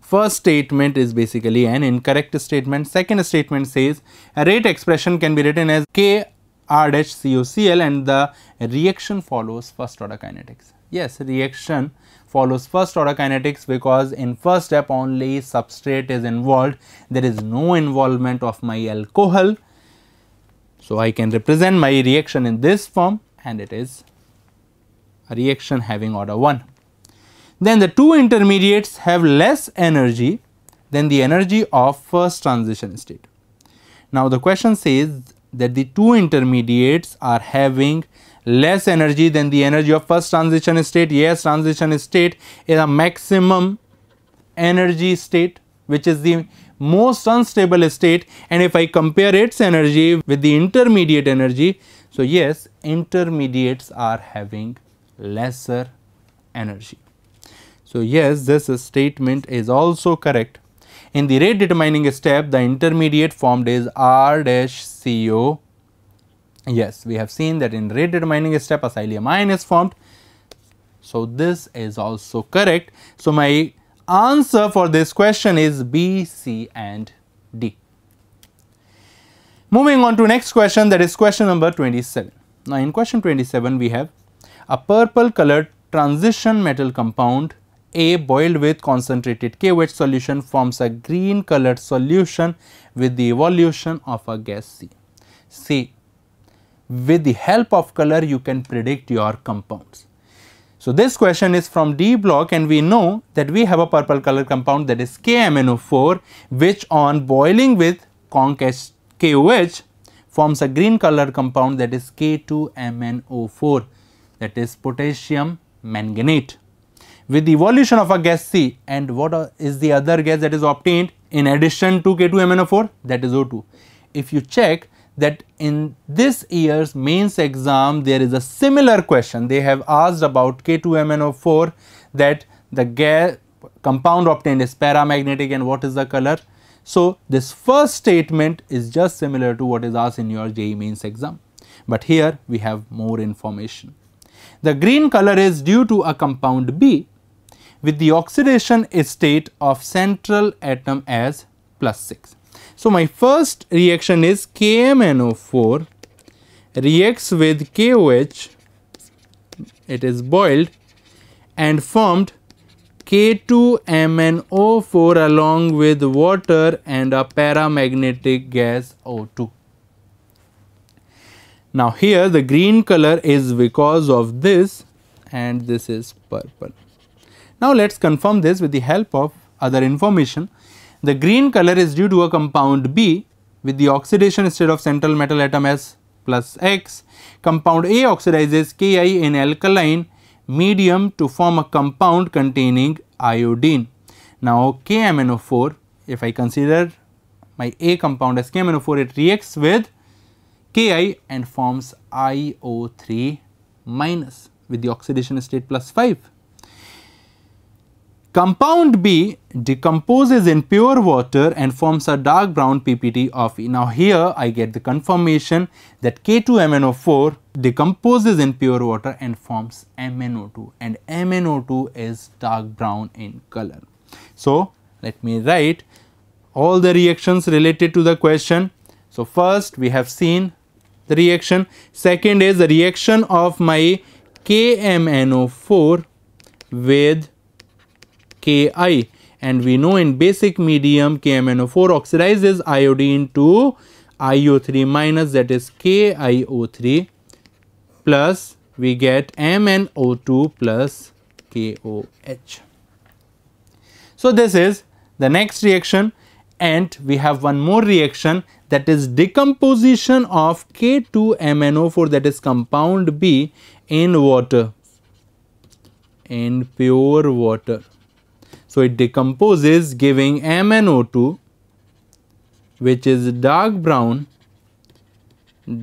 first statement is basically an incorrect statement second statement says a rate expression can be written as k r dash COCl and the reaction follows first order kinetics yes reaction follows first order kinetics because in first step only substrate is involved there is no involvement of my alcohol. So, I can represent my reaction in this form and it is a reaction having order 1. Then the two intermediates have less energy than the energy of first transition state. Now, the question says that the two intermediates are having less energy than the energy of first transition state. Yes, transition state is a maximum energy state which is the most unstable state and if I compare its energy with the intermediate energy, so yes, intermediates are having lesser energy. So yes, this statement is also correct. In the rate determining step, the intermediate formed is R dash CO Yes, we have seen that in rate determining step acylium ion is formed. So, this is also correct. So, my answer for this question is B, C and D. Moving on to next question that is question number 27. Now, in question 27 we have a purple colored transition metal compound A boiled with concentrated KOH solution forms a green colored solution with the evolution of a gas C. See with the help of color you can predict your compounds. So, this question is from D block and we know that we have a purple color compound that is KMNO4 which on boiling with conc KOH forms a green color compound that is K2MnO4 that is potassium manganate. With the evolution of a gas C and what is the other gas that is obtained in addition to K2MnO4 that is O2. If you check that in this year's mains exam there is a similar question they have asked about K2MnO4 that the gas compound obtained is paramagnetic and what is the color. So, this first statement is just similar to what is asked in your JE mains exam, but here we have more information. The green color is due to a compound B with the oxidation state of central atom as plus 6. So, my first reaction is KMNO4 reacts with KOH, it is boiled and formed K2MnO4 along with water and a paramagnetic gas O2. Now here the green color is because of this and this is purple. Now let us confirm this with the help of other information. The green color is due to a compound B with the oxidation state of central metal atom as plus X. Compound A oxidizes Ki in alkaline medium to form a compound containing iodine. Now KMNO4, if I consider my A compound as KMNO4, it reacts with Ki and forms IO3 minus with the oxidation state plus 5. Compound B decomposes in pure water and forms a dark brown PPT of E. Now here I get the confirmation that K2MnO4 decomposes in pure water and forms MnO2 and MnO2 is dark brown in color. So let me write all the reactions related to the question. So first we have seen the reaction. Second is the reaction of my KMNO4 with Ki and we know in basic medium KMnO4 oxidizes iodine to IO3 minus that is KiO3 plus we get MnO2 plus KOH. So, this is the next reaction and we have one more reaction that is decomposition of K2MnO4 that is compound B in water in pure water. So, it decomposes giving MnO2 which is dark brown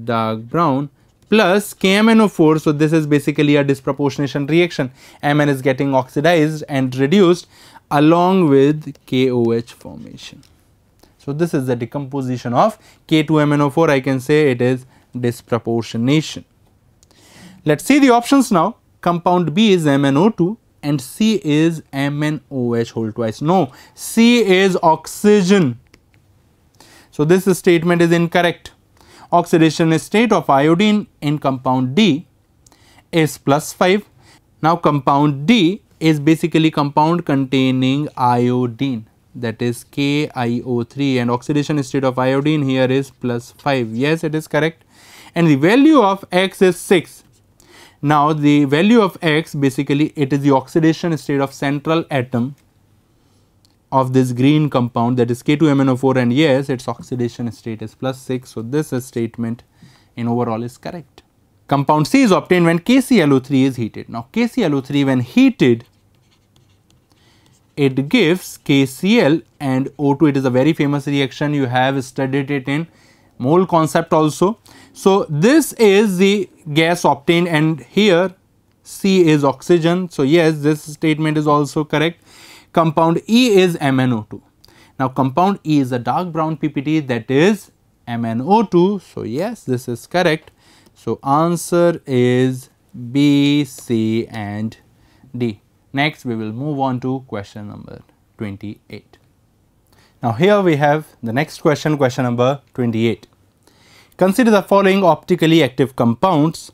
dark brown plus KMnO4. So, this is basically a disproportionation reaction Mn is getting oxidized and reduced along with KOH formation. So, this is the decomposition of K2MnO4 I can say it is disproportionation. Let us see the options now compound B is MnO2 and C is MnOH whole twice. No, C is oxygen. So this statement is incorrect. Oxidation state of iodine in compound D is plus 5. Now compound D is basically compound containing iodine that is KiO3 and oxidation state of iodine here is plus 5. Yes, it is correct. And the value of X is 6. Now, the value of x basically it is the oxidation state of central atom of this green compound that is K2MnO4 and yes its oxidation state is plus 6. So, this statement in overall is correct. Compound C is obtained when KClO3 is heated. Now, KClO3 when heated it gives KCl and O2 it is a very famous reaction you have studied it in mole concept also. So this is the gas obtained and here C is oxygen. So yes, this statement is also correct. Compound E is MnO2. Now compound E is a dark brown PPT that is MnO2. So yes, this is correct. So answer is B, C and D. Next, we will move on to question number 28. Now here we have the next question, question number 28. Consider the following optically active compounds.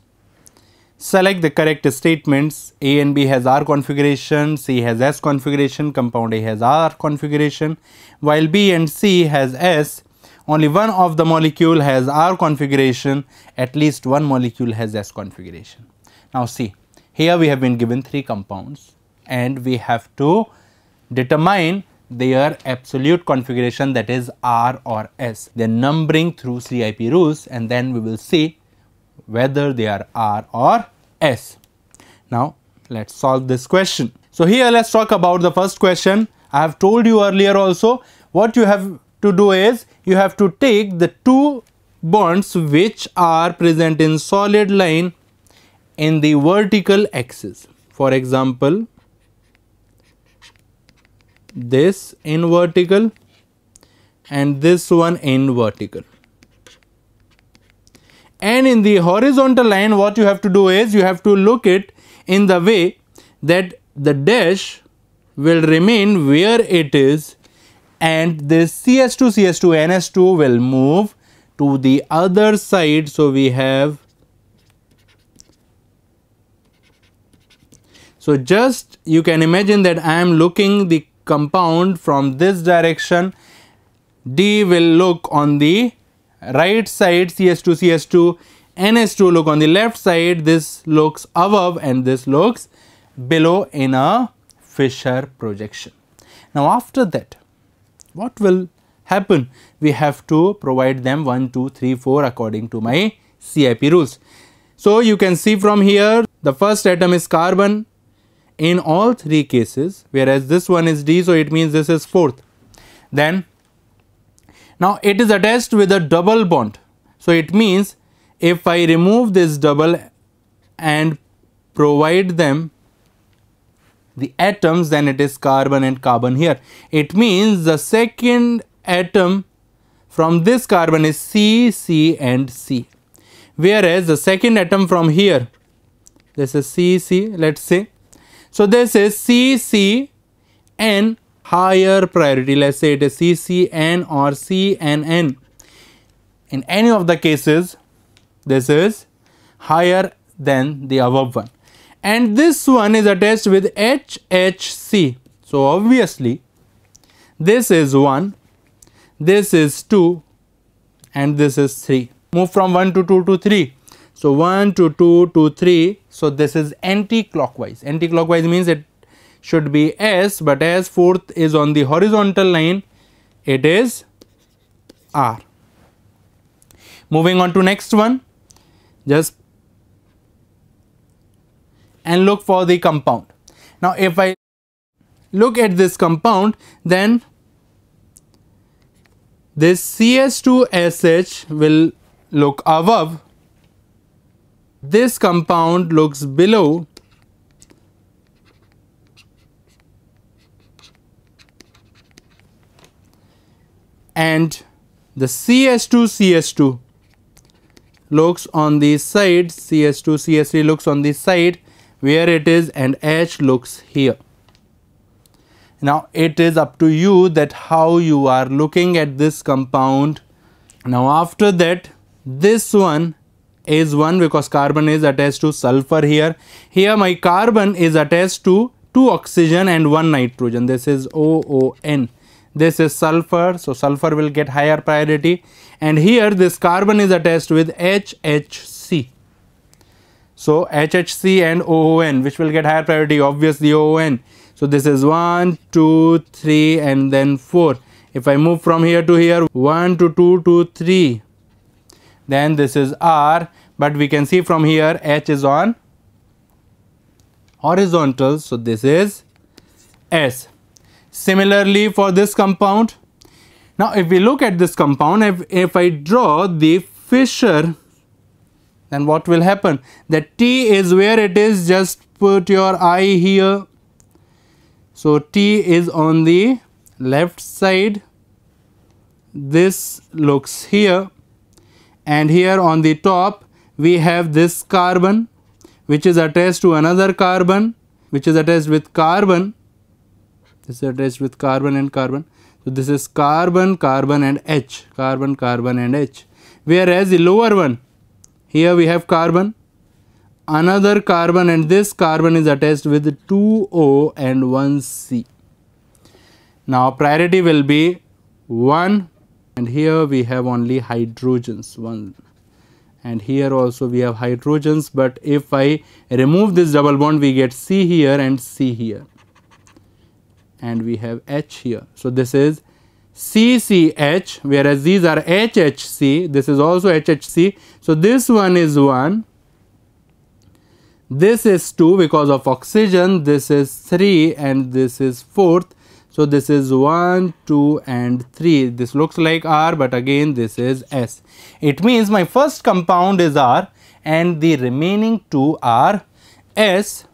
Select the correct statements. A and B has R configuration, C has S configuration, compound A has R configuration, while B and C has S. Only one of the molecule has R configuration, at least one molecule has S configuration. Now see, here we have been given three compounds and we have to determine their absolute configuration that is R or S. They're numbering through CIP rules and then we will see whether they are R or S. Now let's solve this question. So here let's talk about the first question. I have told you earlier also what you have to do is you have to take the two bonds which are present in solid line in the vertical axis. For example, this in vertical and this one in vertical and in the horizontal line what you have to do is you have to look it in the way that the dash will remain where it is and this CS2 CS2 NS2 will move to the other side so we have so just you can imagine that I am looking the compound from this direction D will look on the right side CS2 CS2 ns 2 look on the left side this looks above and this looks below in a Fisher projection. Now after that what will happen we have to provide them 1 2 3 4 according to my CIP rules. So you can see from here the first atom is carbon in all three cases whereas this one is D so it means this is fourth. Then now it is attached with a double bond so it means if I remove this double and provide them the atoms then it is carbon and carbon here. It means the second atom from this carbon is C, C and C whereas the second atom from here this is C, C let us say so this is CCN higher priority. Let's say it is CCN or CNN. In any of the cases, this is higher than the above one. And this one is attached with HHC. So obviously, this is 1, this is 2 and this is 3. Move from 1 to 2 to 3. So 1 to 2 to 3 so, this is anti-clockwise. Anti-clockwise means it should be S, but as fourth is on the horizontal line, it is R. Moving on to next one, just and look for the compound. Now, if I look at this compound, then this CS2SH will look above this compound looks below and the CS2 CS2 looks on the side CS2 CS3 looks on the side where it is and H looks here. Now it is up to you that how you are looking at this compound. Now after that this one is 1 because carbon is attached to sulfur here. Here my carbon is attached to 2 oxygen and 1 nitrogen. This is OON. This is sulfur. So, sulfur will get higher priority. And here this carbon is attached with HHC. So, HHC and OON which will get higher priority obviously OON. So, this is 1, 2, 3 and then 4. If I move from here to here 1 to 2 to 3 then this is R but we can see from here H is on horizontal so this is S. Similarly for this compound now if we look at this compound if, if I draw the fissure then what will happen that T is where it is just put your eye here so T is on the left side this looks here and here on the top we have this carbon which is attached to another carbon which is attached with carbon this is attached with carbon and carbon so this is carbon carbon and h carbon carbon and h whereas the lower one here we have carbon another carbon and this carbon is attached with 2O and 1C. Now priority will be 1 and here we have only hydrogens one and here also we have hydrogens but if I remove this double bond we get C here and C here and we have H here. So, this is CCH whereas these are HHC this is also HHC. So, this one is 1 this is 2 because of oxygen this is 3 and this is 4th so, this is 1, 2 and 3. This looks like R but again this is S. It means my first compound is R and the remaining two are S.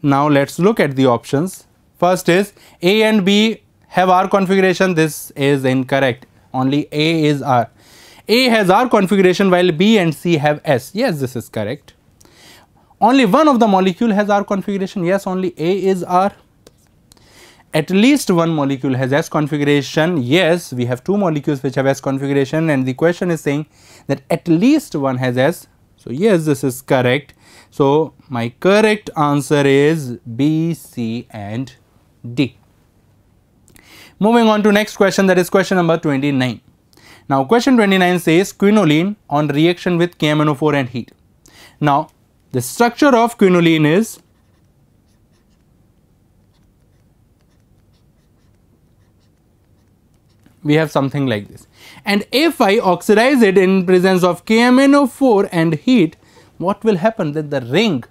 Now, let us look at the options. First is A and B have R configuration. This is incorrect. Only A is R. A has R configuration while B and C have S. Yes, this is correct. Only one of the molecule has R configuration. Yes, only A is R at least one molecule has S configuration. Yes, we have two molecules which have S configuration and the question is saying that at least one has S. So, yes this is correct. So, my correct answer is B, C and D. Moving on to next question that is question number 29. Now, question 29 says quinoline on reaction with KMNO4 and heat. Now, the structure of quinoline is we have something like this. And if I oxidize it in presence of KMnO4 and heat, what will happen that the ring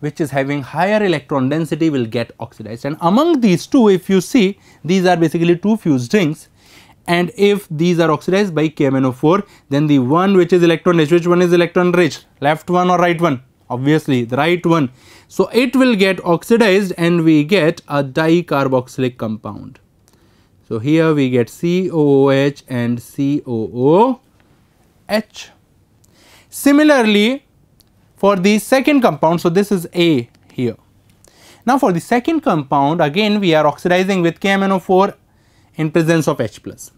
which is having higher electron density will get oxidized. And among these two, if you see, these are basically two fused rings. And if these are oxidized by KMnO4, then the one which is electron rich, which one is electron rich, left one or right one? Obviously, the right one. So, it will get oxidized and we get a dicarboxylic compound. So, here we get COOH and COOH. Similarly, for the second compound, so this is A here. Now, for the second compound again we are oxidizing with KMNO4 in presence of H plus.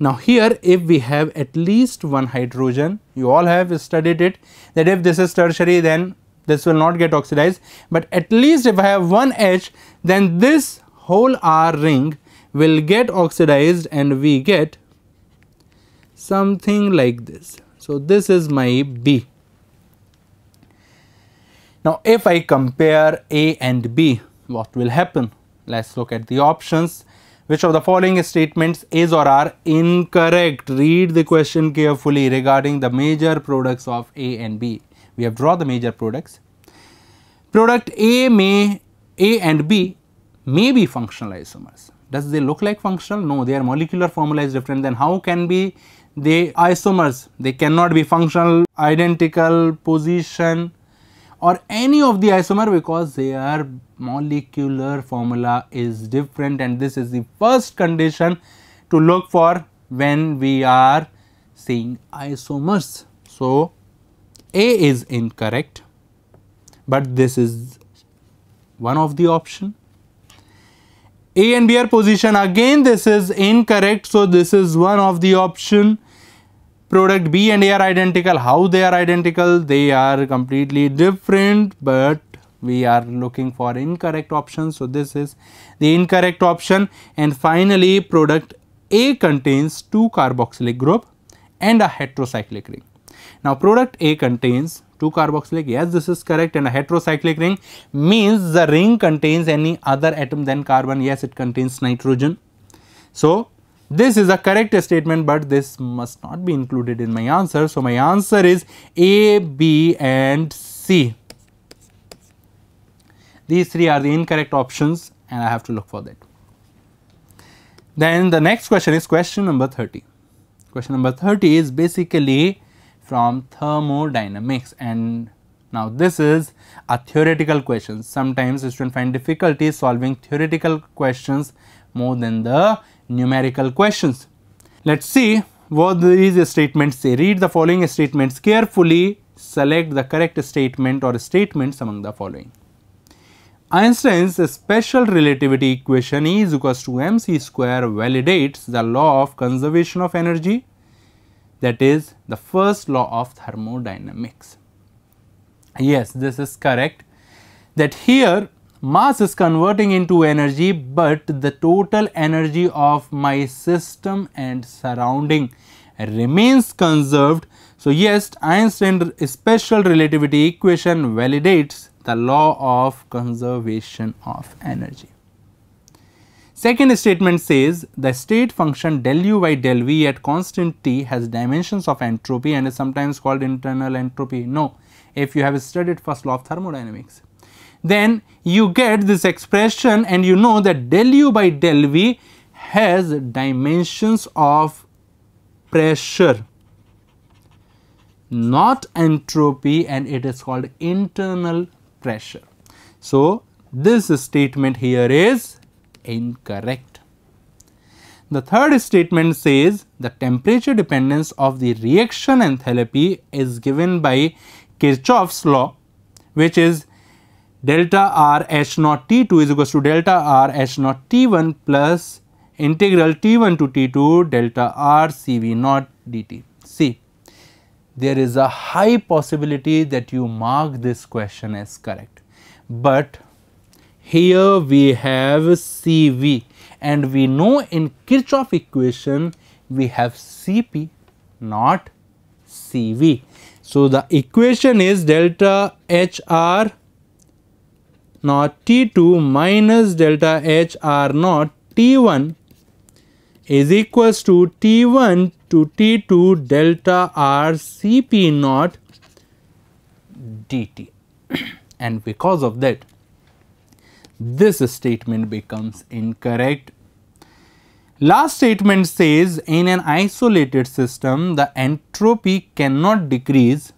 Now, here if we have at least one hydrogen, you all have studied it that if this is tertiary then this will not get oxidized, but at least if I have one H then this whole R ring will get oxidized and we get something like this. So, this is my B. Now, if I compare A and B, what will happen? Let us look at the options. Which of the following statements is or are incorrect? Read the question carefully regarding the major products of A and B. We have drawn the major products. Product A may A and B may be functional isomers. Does they look like functional? No, their molecular formula is different. Then how can be they isomers? They cannot be functional, identical position or any of the isomer because their molecular formula is different and this is the first condition to look for when we are seeing isomers. So, A is incorrect, but this is one of the option a and B are position. Again, this is incorrect. So this is one of the option. Product B and A are identical. How they are identical? They are completely different, but we are looking for incorrect option. So this is the incorrect option. And finally, product A contains two carboxylic group and a heterocyclic ring. Now, product A contains 2 carboxylic yes this is correct and a heterocyclic ring means the ring contains any other atom than carbon yes it contains nitrogen. So, this is a correct statement but this must not be included in my answer. So, my answer is A, B and C. These three are the incorrect options and I have to look for that. Then the next question is question number 30. Question number 30 is basically from thermodynamics and now this is a theoretical question. Sometimes students find difficulty solving theoretical questions more than the numerical questions. Let's see what these statements say. Read the following statements carefully. Select the correct statement or statements among the following. Einstein's special relativity equation E is equals to mc square validates the law of conservation of energy that is the first law of thermodynamics. Yes, this is correct that here mass is converting into energy, but the total energy of my system and surrounding remains conserved. So, yes, Einstein's special relativity equation validates the law of conservation of energy. Second statement says the state function del u by del v at constant t has dimensions of entropy and is sometimes called internal entropy. No, if you have studied first law of thermodynamics. Then you get this expression and you know that del u by del v has dimensions of pressure not entropy and it is called internal pressure. So, this statement here is incorrect. The third statement says the temperature dependence of the reaction enthalpy is given by Kirchhoff's law which is delta R H naught T2 is equals to delta R H naught T1 plus integral T1 to T2 delta R CV naught dt. See, there is a high possibility that you mark this question as correct, but here we have Cv and we know in Kirchhoff equation we have Cp not Cv. So, the equation is delta HR naught T2 minus delta HR naught T1 is equals to T1 to T2 delta R Cp naught dt and because of that this statement becomes incorrect. Last statement says in an isolated system the entropy cannot decrease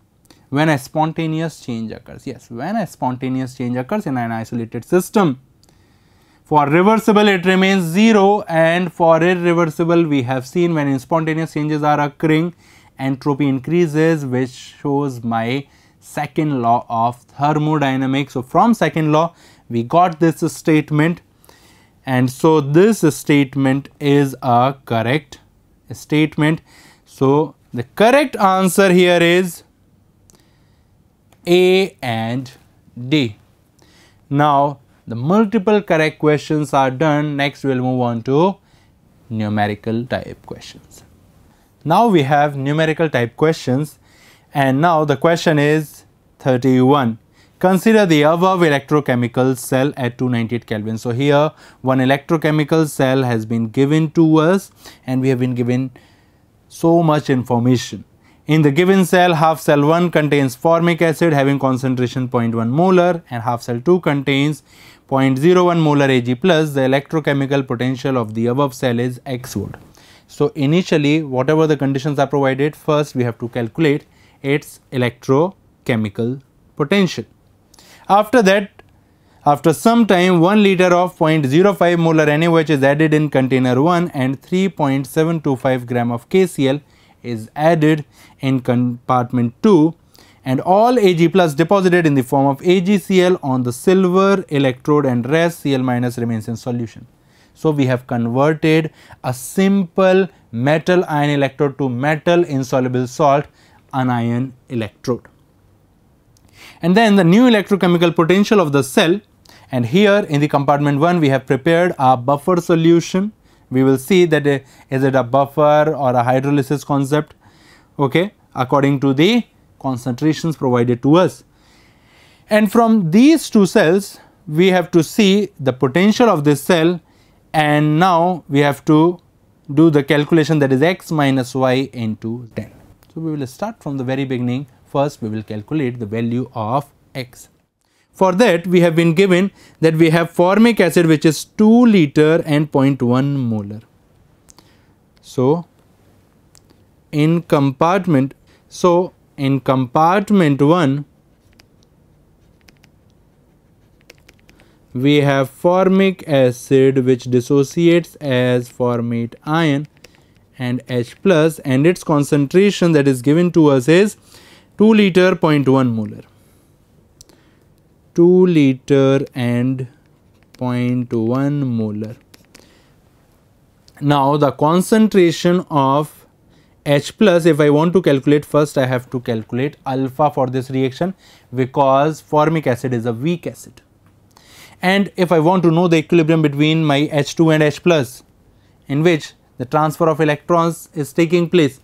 when a spontaneous change occurs. Yes, when a spontaneous change occurs in an isolated system. For reversible it remains 0 and for irreversible we have seen when spontaneous changes are occurring entropy increases which shows my second law of thermodynamics. So, from second law we got this statement and so this statement is a correct statement so the correct answer here is a and d now the multiple correct questions are done next we'll move on to numerical type questions now we have numerical type questions and now the question is 31 Consider the above electrochemical cell at 298 Kelvin. So, here one electrochemical cell has been given to us and we have been given so much information. In the given cell, half cell 1 contains formic acid having concentration 0.1 molar and half cell 2 contains 0.01 molar Ag plus the electrochemical potential of the above cell is X volt. So, initially whatever the conditions are provided first we have to calculate its electrochemical potential. After that, after some time, 1 liter of 0.05 molar NaOH is added in container 1 and 3.725 gram of KCl is added in compartment 2 and all Ag plus deposited in the form of AgCl on the silver electrode and rest Cl minus remains in solution. So, we have converted a simple metal ion electrode to metal insoluble salt anion electrode and then the new electrochemical potential of the cell and here in the compartment 1 we have prepared a buffer solution we will see that a, uh, is it a buffer or a hydrolysis concept okay according to the concentrations provided to us and from these two cells we have to see the potential of this cell and now we have to do the calculation that is x minus y into 10 so we will start from the very beginning first we will calculate the value of x. For that we have been given that we have formic acid which is 2 liter and 0.1 molar. So, in compartment, so in compartment 1 we have formic acid which dissociates as formate ion and H plus and its concentration that is given to us is 2 liter 0.1 molar 2 liter and 0.1 molar now the concentration of H plus if I want to calculate first I have to calculate alpha for this reaction because formic acid is a weak acid and if I want to know the equilibrium between my H2 and H plus in which the transfer of electrons is taking place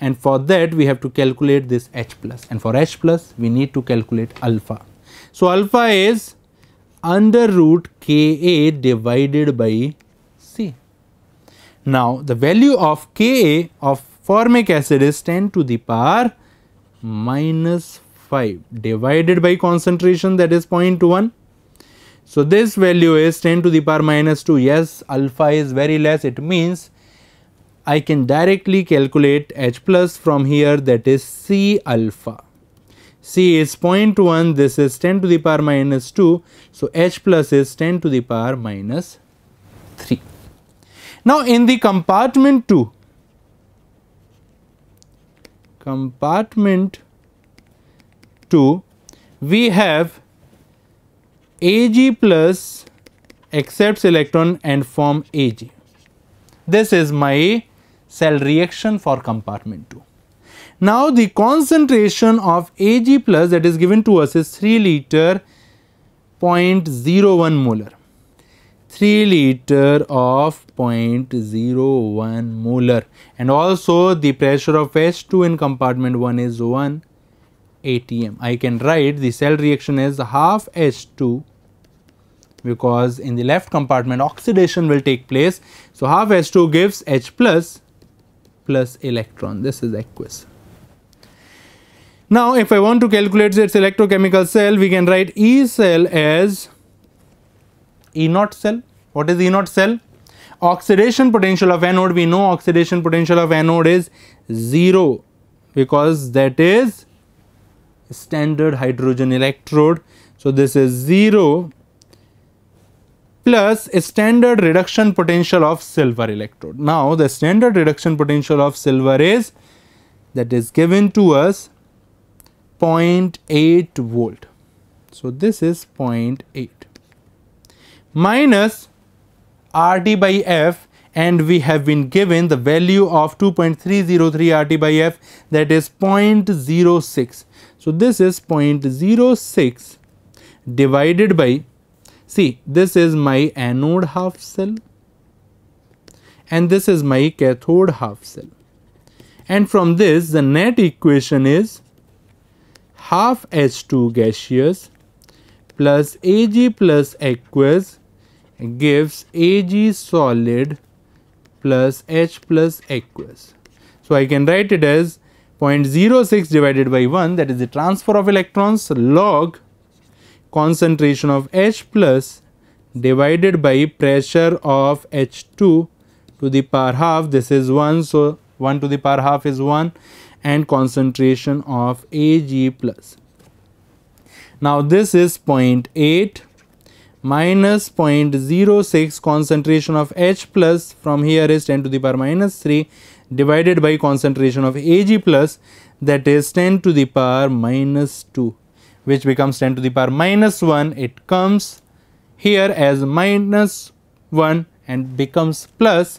and for that we have to calculate this H plus and for H plus we need to calculate alpha. So, alpha is under root Ka divided by C. Now, the value of Ka of formic acid is 10 to the power minus 5 divided by concentration that is 0.1. So, this value is 10 to the power minus 2. Yes, alpha is very less. It means I can directly calculate H plus from here that is C alpha. C is 0.1 this is 10 to the power minus 2. So, H plus is 10 to the power minus 3. Now, in the compartment 2, compartment 2 we have Ag plus accepts electron and form Ag. This is my cell reaction for compartment 2. Now, the concentration of Ag plus that is given to us is 3 liter 0.01 molar. 3 liter of 0.01 molar and also the pressure of H2 in compartment 1 is 1 atm. I can write the cell reaction as half H2 because in the left compartment oxidation will take place. So, half H2 gives H plus plus electron. This is aqueous. Now, if I want to calculate its electrochemical cell, we can write E cell as E naught cell. What is E naught cell? Oxidation potential of anode, we know oxidation potential of anode is 0 because that is standard hydrogen electrode. So, this is 0 plus a standard reduction potential of silver electrode. Now, the standard reduction potential of silver is that is given to us 0.8 volt. So, this is 0.8 minus RT by F and we have been given the value of 2.303 RT by F that is 0.06. So, this is 0.06 divided by See, this is my anode half cell and this is my cathode half cell. And from this, the net equation is half H2 gaseous plus Ag plus aqueous gives Ag solid plus H plus aqueous. So, I can write it as 0.06 divided by 1 that is the transfer of electrons log concentration of H plus divided by pressure of H2 to the power half this is 1 so 1 to the power half is 1 and concentration of Ag plus. Now this is 0.8 minus 0.06 concentration of H plus from here is 10 to the power minus 3 divided by concentration of Ag plus that is 10 to the power minus 2 which becomes 10 to the power minus 1 it comes here as minus 1 and becomes plus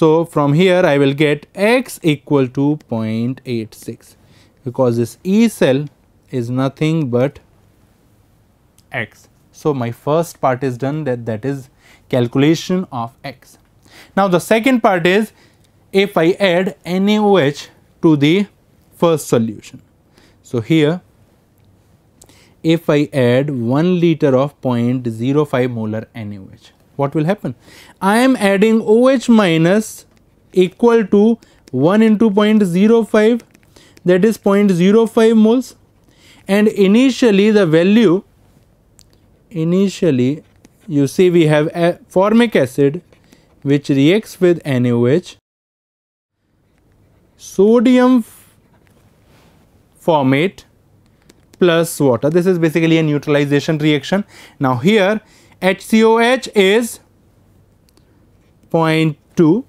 so from here I will get x equal to 0.86 because this E cell is nothing but x. So my first part is done that that is calculation of x. Now the second part is if I add NaOH to the first solution. So here if I add 1 liter of 0.05 molar NaOH. What will happen? I am adding OH minus equal to 1 into 0.05 that is 0.05 moles and initially the value initially you see we have a formic acid which reacts with NaOH sodium formate plus water. This is basically a neutralization reaction. Now here HCOH is 0.2,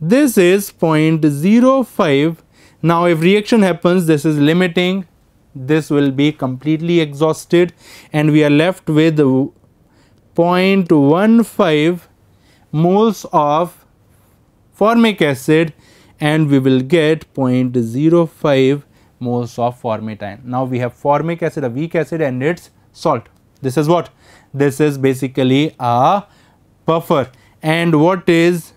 this is 0.05. Now if reaction happens, this is limiting, this will be completely exhausted and we are left with 0.15 moles of formic acid and we will get 0.05 moles of ion. Now we have formic acid, a weak acid and its salt. This is what? This is basically a buffer. And what is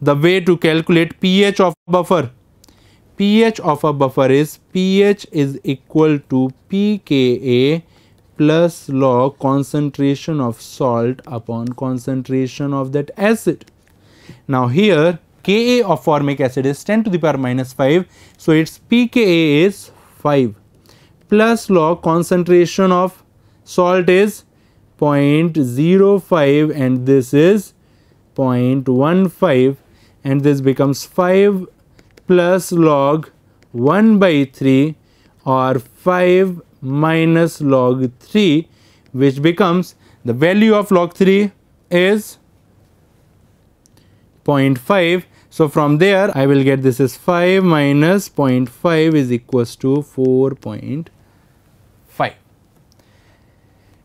the way to calculate pH of buffer? pH of a buffer is pH is equal to pKa plus log concentration of salt upon concentration of that acid. Now here Ka of formic acid is 10 to the power minus 5. So, its pKa is 5 plus log concentration of salt is 0.05 and this is 0.15 and this becomes 5 plus log 1 by 3 or 5 minus log 3 which becomes the value of log 3 is 0.5 so from there I will get this is 5 minus 0.5 is equals to 4.5.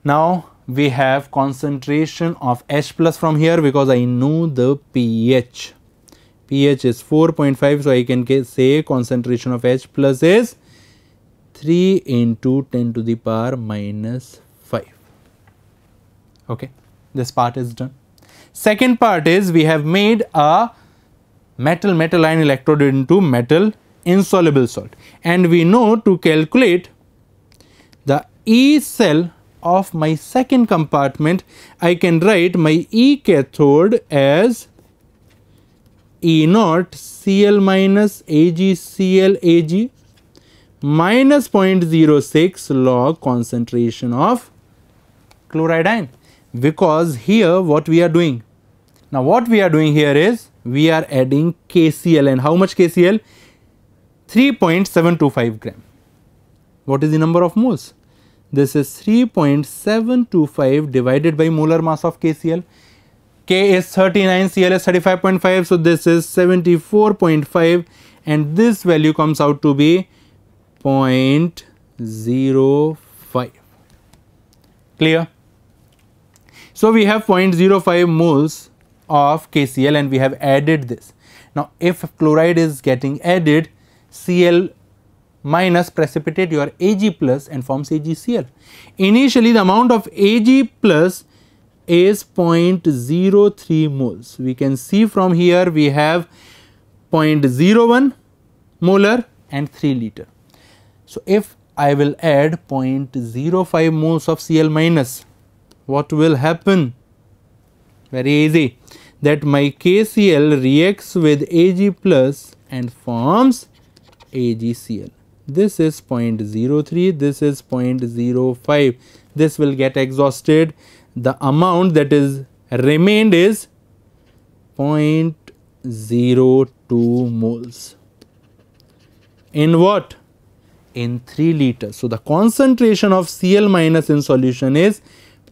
Now we have concentration of H plus from here because I know the pH. pH is 4.5 so I can say concentration of H plus is 3 into 10 to the power minus 5. Okay, this part is done. Second part is we have made a metal metal ion electrode into metal insoluble salt and we know to calculate the E cell of my second compartment I can write my E cathode as E naught Cl minus AgCl Ag minus 0.06 log concentration of chloride ion because here what we are doing. Now what we are doing here is we are adding KCl and how much KCl? 3.725 gram. What is the number of moles? This is 3.725 divided by molar mass of KCl. K is 39, Cl is 35.5. So, this is 74.5 and this value comes out to be 0.05. Clear? So, we have 0.05 moles of KCl and we have added this. Now, if chloride is getting added Cl minus precipitate your Ag plus and forms AgCl. Initially the amount of Ag plus is 0.03 moles. We can see from here we have 0.01 molar and 3 liter. So, if I will add 0.05 moles of Cl minus, what will happen? Very easy that my KCl reacts with Ag plus and forms AgCl. This is 0.03, this is 0.05. This will get exhausted. The amount that is remained is 0.02 moles. In what? In 3 liters. So, the concentration of Cl minus in solution is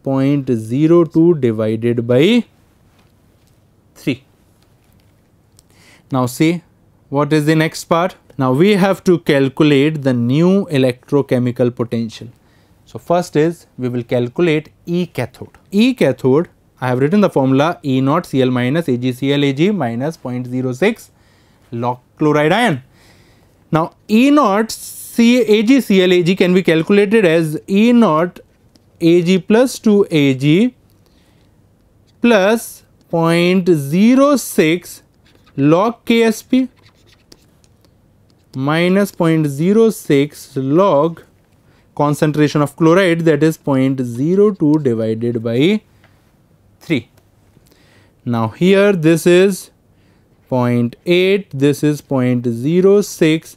0.02 divided by 3. Now see what is the next part? Now we have to calculate the new electrochemical potential. So first is we will calculate E cathode. E cathode I have written the formula E naught Cl minus AgCl Ag minus 0.06 log chloride ion. Now E naught AgCl Ag can be calculated as E naught Ag plus 2 Ag plus 0.06 log Ksp minus 0.06 log concentration of chloride that is 0.02 divided by 3. Now, here this is 0.8, this is 0.06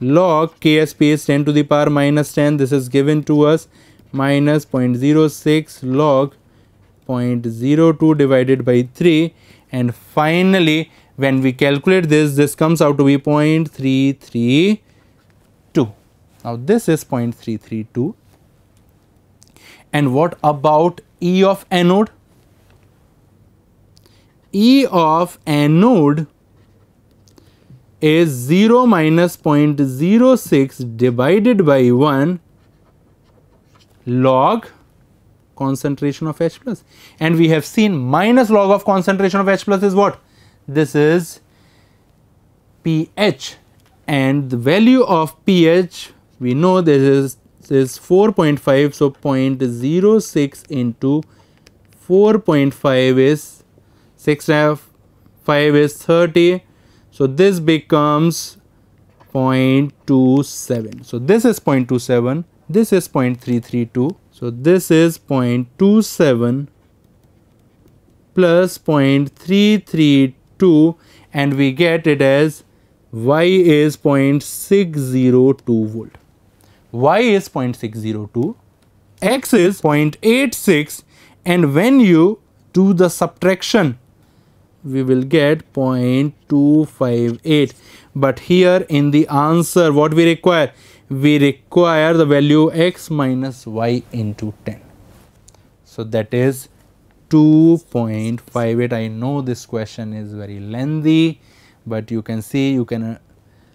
log Ksp is 10 to the power minus 10, this is given to us minus 0.06 log 0.02 divided by 3 and finally when we calculate this this comes out to be 0.332 now this is 0.332 and what about E of anode E of anode is 0 minus 0.06 divided by 1 log concentration of H plus and we have seen minus log of concentration of H plus is what? This is pH and the value of pH we know this is this is 4.5 so 0.06 into 4.5 is 6 5 is 30 so this becomes 0.27 so this is 0.27 this is 0.332 so this is 0.27 plus 0.332 and we get it as y is 0.602 volt. y is 0.602, x is 0.86 and when you do the subtraction we will get 0.258 but here in the answer what we require we require the value x minus y into 10. So, that is 2.58. I know this question is very lengthy, but you can see you can uh,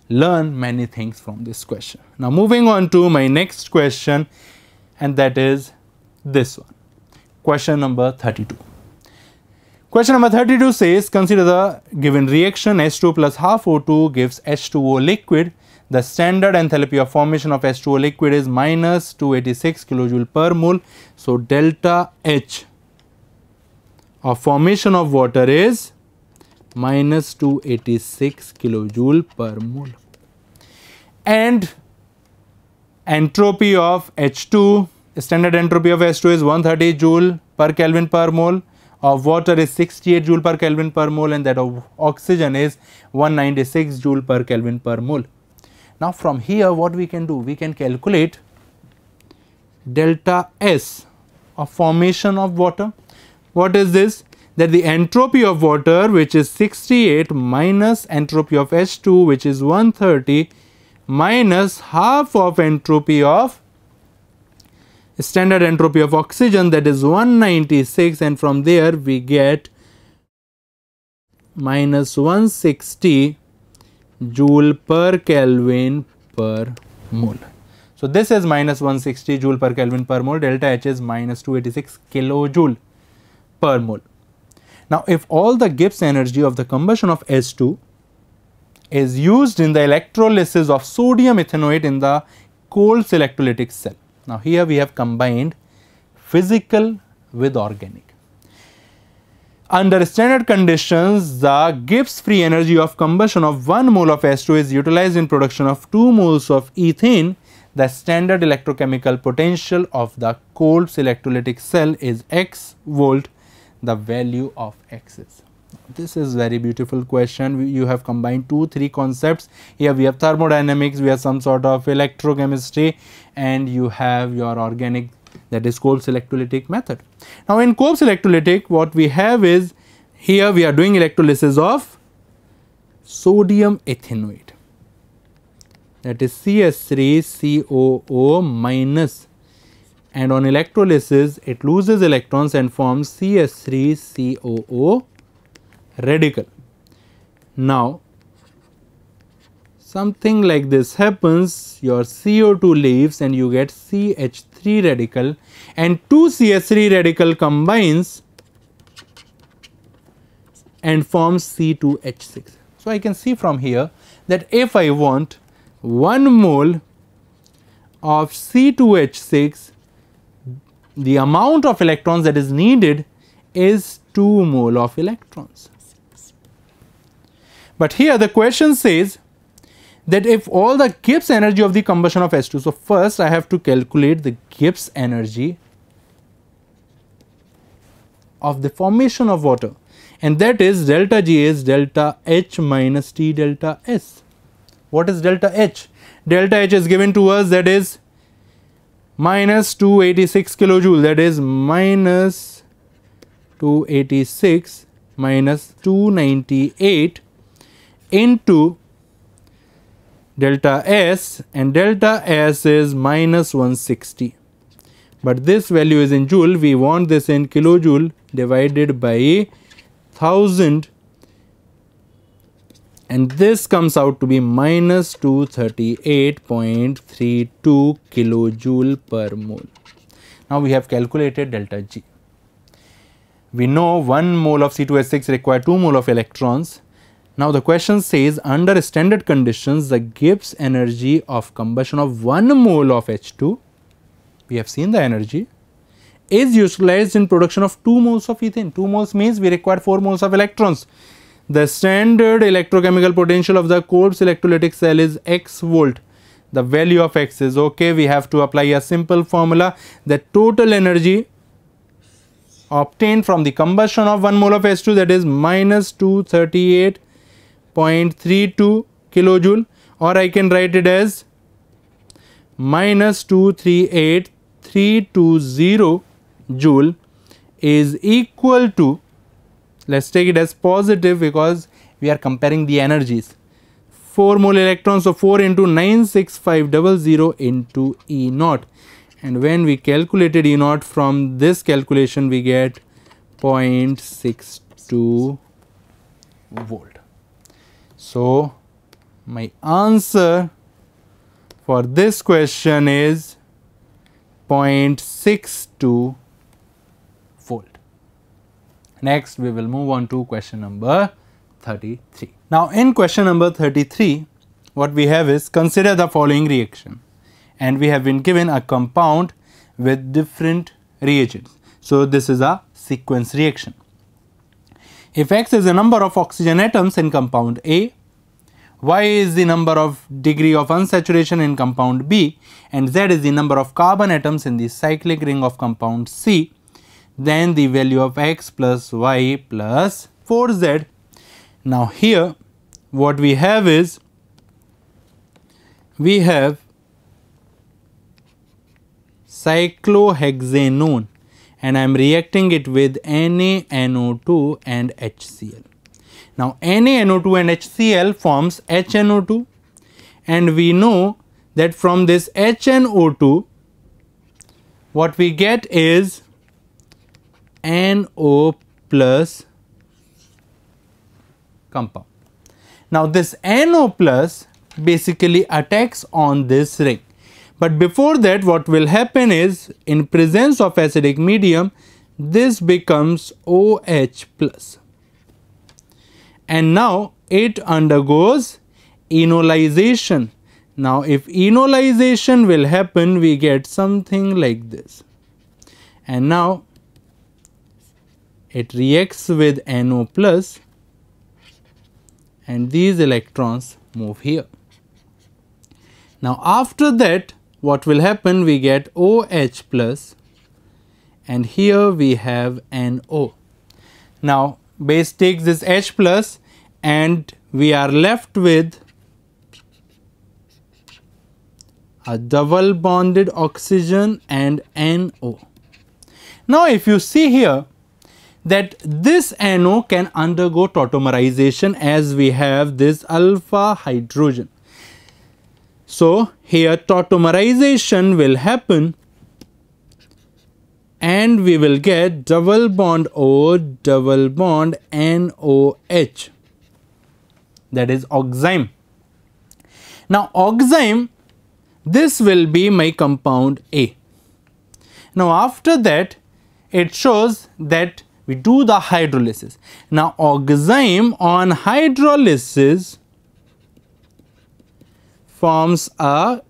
learn many things from this question. Now, moving on to my next question and that is this one question number 32. Question number 32 says consider the given reaction H2 plus half O2 gives H2O liquid the standard enthalpy of formation of H2O liquid is minus 286 kilojoule per mole. So, delta H of formation of water is minus 286 kilojoule per mole. And entropy of H2, standard entropy of H2 is 130 joule per Kelvin per mole of water is 68 joule per Kelvin per mole and that of oxygen is 196 joule per Kelvin per mole. Now, from here what we can do? We can calculate delta S of formation of water. What is this? That the entropy of water which is 68 minus entropy of H2 which is 130 minus half of entropy of standard entropy of oxygen that is 196 and from there we get minus 160 joule per Kelvin per mole. So, this is minus 160 joule per Kelvin per mole, delta H is minus 286 kilojoule per mole. Now, if all the Gibbs energy of the combustion of S2 is used in the electrolysis of sodium ethanoate in the Coles electrolytic cell. Now, here we have combined physical with organic. Under standard conditions, the Gibbs free energy of combustion of 1 mole of H2 is utilized in production of 2 moles of ethene. The standard electrochemical potential of the Kolb's electrolytic cell is X volt. The value of X is. This is very beautiful question. You have combined two, three concepts. Here we have thermodynamics, we have some sort of electrochemistry and you have your organic that is Kolb's electrolytic method. Now, in Kolb's electrolytic what we have is here we are doing electrolysis of sodium ethanoate that is CS3COO minus and on electrolysis it loses electrons and forms CS3COO radical. Now, something like this happens your CO2 leaves and you get CH3 radical and 2 CH3 radical combines and forms C2H6. So, I can see from here that if I want 1 mole of C2H6 the amount of electrons that is needed is 2 mole of electrons. But here the question says that if all the Gibbs energy of the combustion of H2, so first I have to calculate the Gibbs energy of the formation of water and that is delta G is delta H minus T delta S. What is delta H? Delta H is given to us that is minus 286 kilojoule that is minus 286 minus 298 into delta S and delta S is minus 160. But this value is in joule, we want this in kilojoule divided by 1000 and this comes out to be minus 238.32 kilojoule per mole. Now we have calculated delta G. We know 1 mole of C2H6 require 2 mole of electrons now the question says under standard conditions the Gibbs energy of combustion of 1 mole of H2, we have seen the energy, is utilized in production of 2 moles of ethane. 2 moles means we require 4 moles of electrons. The standard electrochemical potential of the Corb's electrolytic cell is X volt. The value of X is okay. We have to apply a simple formula. The total energy obtained from the combustion of 1 mole of H2 that is minus 238 0.32 kilojoule or I can write it as minus 238320 joule is equal to let's take it as positive because we are comparing the energies 4 mole electrons so 4 into 96500 into E naught and when we calculated E naught from this calculation we get 0.62 volt so, my answer for this question is 0.62 volt. Next, we will move on to question number 33. Now, in question number 33, what we have is consider the following reaction and we have been given a compound with different reagents. So, this is a sequence reaction. If x is the number of oxygen atoms in compound A, y is the number of degree of unsaturation in compound B and z is the number of carbon atoms in the cyclic ring of compound C, then the value of x plus y plus 4z. Now, here what we have is we have cyclohexanone and I am reacting it with NaNO2 and HCl. Now, NaNO2 and HCl forms HNO2 and we know that from this HNO2 what we get is NO plus compound. Now, this NO plus basically attacks on this ring but before that what will happen is in presence of acidic medium this becomes OH plus. And now it undergoes enolization. Now if enolization will happen we get something like this. And now it reacts with NO plus and these electrons move here. Now after that what will happen we get OH plus and here we have NO. Now base takes this H plus and we are left with a double bonded oxygen and NO. Now if you see here that this NO can undergo tautomerization as we have this alpha hydrogen. So, here tautomerization will happen and we will get double bond O double bond NOH that is oxime. Now, oxime this will be my compound A. Now, after that it shows that we do the hydrolysis. Now, oxime on hydrolysis forms a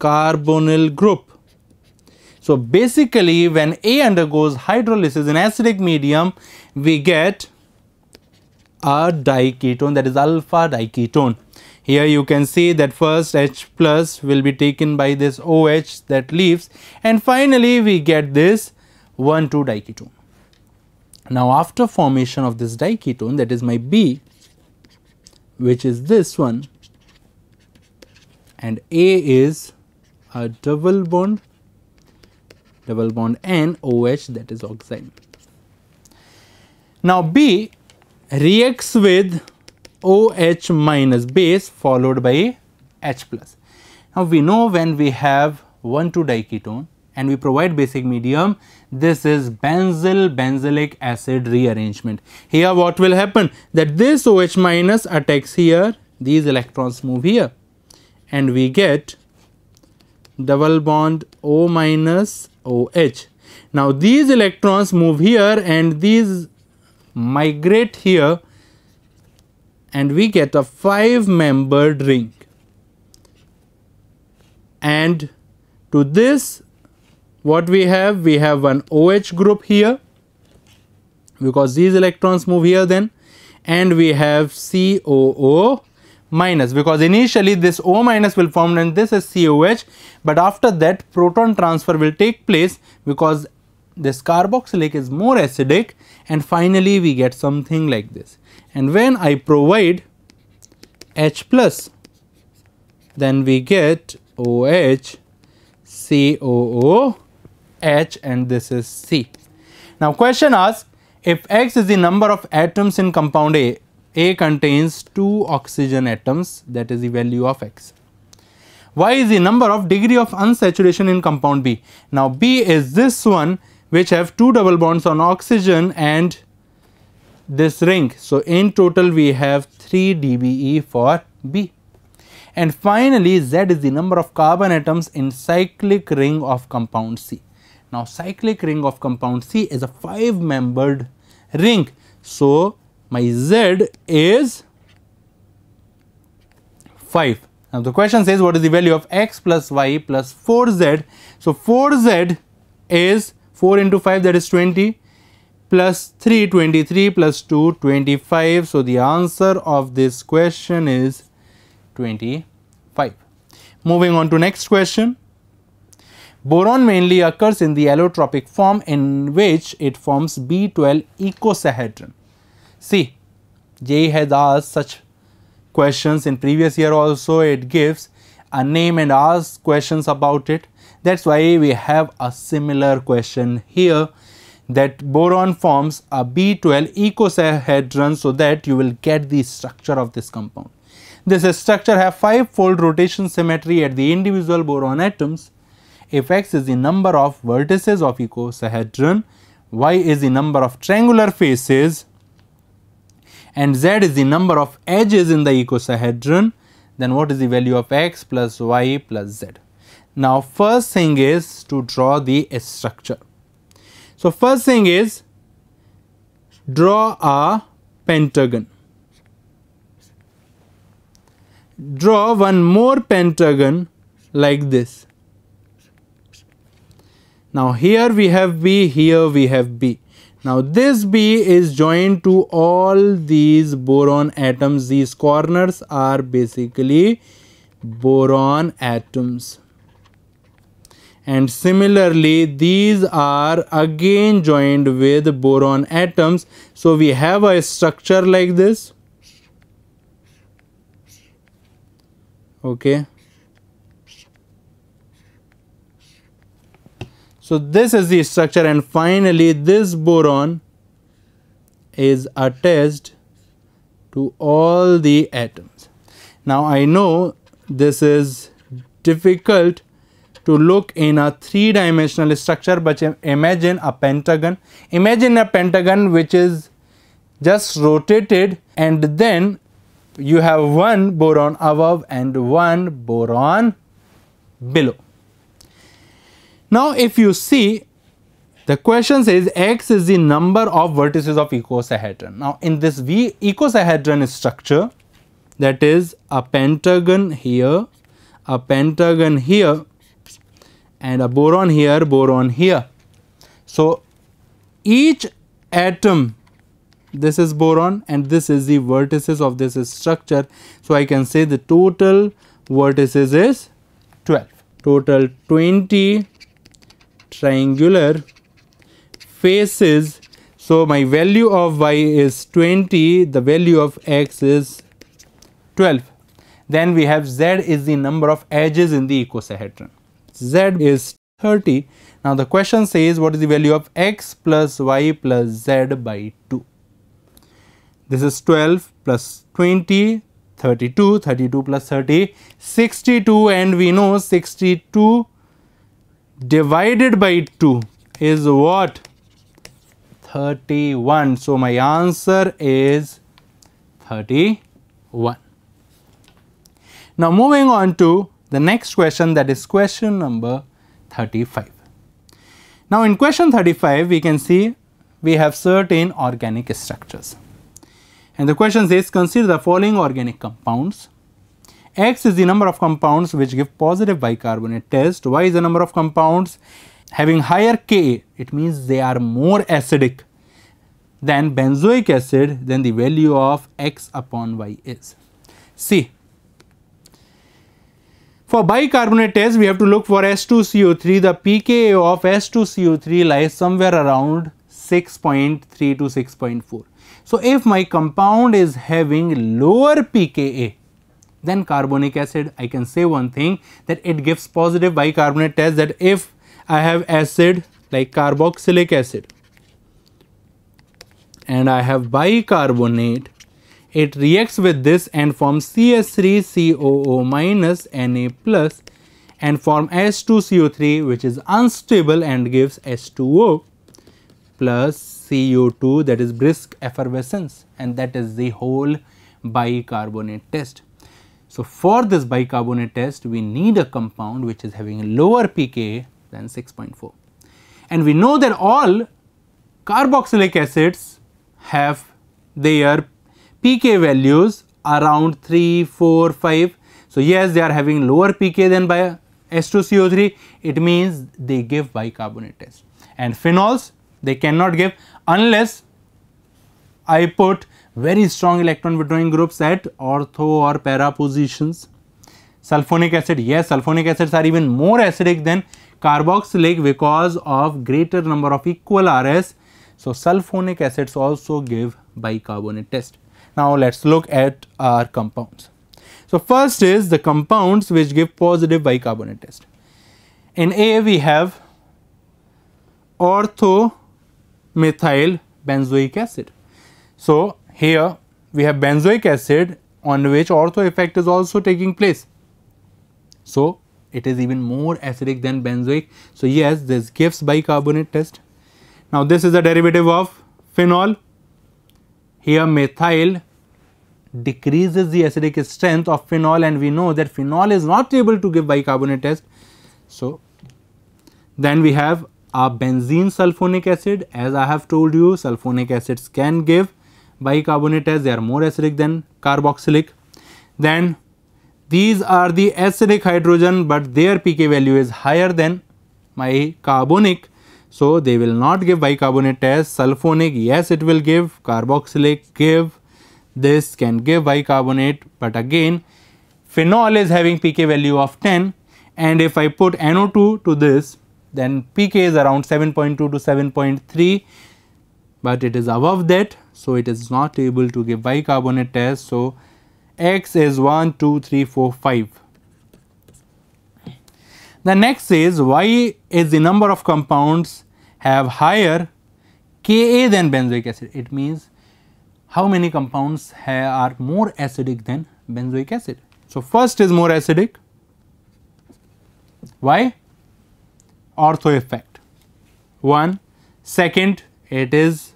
carbonyl group. So, basically when A undergoes hydrolysis in acidic medium, we get a diketone that is alpha diketone. Here you can see that first H plus will be taken by this OH that leaves and finally we get this 1,2 diketone. Now after formation of this diketone that is my B which is this one and A is a double bond double bond and OH that is oxide. Now B reacts with OH minus base followed by H plus. Now we know when we have 1 2 diketone and we provide basic medium this is benzyl benzylic acid rearrangement. Here what will happen that this OH minus attacks here these electrons move here and we get double bond O minus OH. Now these electrons move here and these migrate here and we get a 5 membered ring. And to this what we have? We have an OH group here because these electrons move here then and we have COO minus because initially this O minus will form and this is COH but after that proton transfer will take place because this carboxylic is more acidic and finally we get something like this and when I provide H plus then we get OH COO H and this is C. Now question asks if X is the number of atoms in compound A a contains two oxygen atoms that is the value of X. Y is the number of degree of unsaturation in compound B. Now B is this one which have two double bonds on oxygen and this ring. So in total we have 3 dBE for B. And finally Z is the number of carbon atoms in cyclic ring of compound C. Now cyclic ring of compound C is a 5 membered ring. So my z is 5. Now, the question says what is the value of x plus y plus 4z. So, 4z is 4 into 5 that is 20 plus 3 23 plus 2 25. So, the answer of this question is 25. Moving on to next question. Boron mainly occurs in the allotropic form in which it forms B12 icosahedron. See, JE has asked such questions in previous year also it gives a name and asks questions about it. That's why we have a similar question here that boron forms a B12 icosahedron so that you will get the structure of this compound. This structure have five-fold rotation symmetry at the individual boron atoms. If X is the number of vertices of icosahedron, Y is the number of triangular faces and z is the number of edges in the icosahedron, then what is the value of x plus y plus z? Now, first thing is to draw the structure. So, first thing is draw a pentagon. Draw one more pentagon like this. Now, here we have B, here we have B. Now this B is joined to all these boron atoms. These corners are basically boron atoms. And similarly, these are again joined with boron atoms. So we have a structure like this. Okay. So, this is the structure and finally, this boron is attached to all the atoms. Now, I know this is difficult to look in a three dimensional structure, but imagine a pentagon. Imagine a pentagon which is just rotated and then you have one boron above and one boron below. Now, if you see the question says x is the number of vertices of icosahedron. Now, in this v icosahedron structure that is a pentagon here, a pentagon here and a boron here, boron here. So, each atom this is boron and this is the vertices of this structure. So, I can say the total vertices is 12, total 20 triangular faces so my value of y is 20 the value of x is 12 then we have z is the number of edges in the icosahedron z is 30 now the question says what is the value of x plus y plus z by 2 this is 12 plus 20 32 32 plus 30 62 and we know 62 divided by 2 is what? 31. So, my answer is 31. Now, moving on to the next question that is question number 35. Now, in question 35, we can see we have certain organic structures. And the question says consider the following organic compounds X is the number of compounds which give positive bicarbonate test. Y is the number of compounds having higher Ka. It means they are more acidic than benzoic acid, then the value of X upon Y is. C. For bicarbonate test, we have to look for S2CO3. The pKa of S2CO3 lies somewhere around 6.3 to 6.4. So, if my compound is having lower pKa, then carbonic acid I can say one thing that it gives positive bicarbonate test that if I have acid like carboxylic acid and I have bicarbonate it reacts with this and forms CS3COO minus Na plus and form S2CO3 which is unstable and gives S2O plus CO2 that is brisk effervescence and that is the whole bicarbonate test. So, for this bicarbonate test we need a compound which is having a lower pKa than 6.4 and we know that all carboxylic acids have their pK values around 3, 4, 5. So, yes they are having lower pK than by s 2 co 3 it means they give bicarbonate test and phenols they cannot give unless I put very strong electron withdrawing groups at ortho or para positions. Sulfonic acid, yes, sulfonic acids are even more acidic than carboxylic because of greater number of equal RS. So, sulfonic acids also give bicarbonate test. Now, let us look at our compounds. So, first is the compounds which give positive bicarbonate test. In A, we have methyl benzoic acid. So, here we have benzoic acid on which ortho effect is also taking place. So, it is even more acidic than benzoic. So, yes this gives bicarbonate test. Now, this is a derivative of phenol. Here methyl decreases the acidic strength of phenol and we know that phenol is not able to give bicarbonate test. So, then we have a benzene sulfonic acid as I have told you sulfonic acids can give bicarbonate as they are more acidic than carboxylic. Then these are the acidic hydrogen, but their pK value is higher than my carbonic. So, they will not give bicarbonate as sulfonic, yes it will give, carboxylic give, this can give bicarbonate, but again phenol is having pK value of 10 and if I put NO2 to this then pK is around 7.2 to 7.3 but it is above that so, it is not able to give bicarbonate test. So, x is 1, 2, 3, 4, 5. The next is y is the number of compounds have higher Ka than benzoic acid. It means how many compounds are more acidic than benzoic acid. So, first is more acidic. Why? Ortho effect. One. Second, it is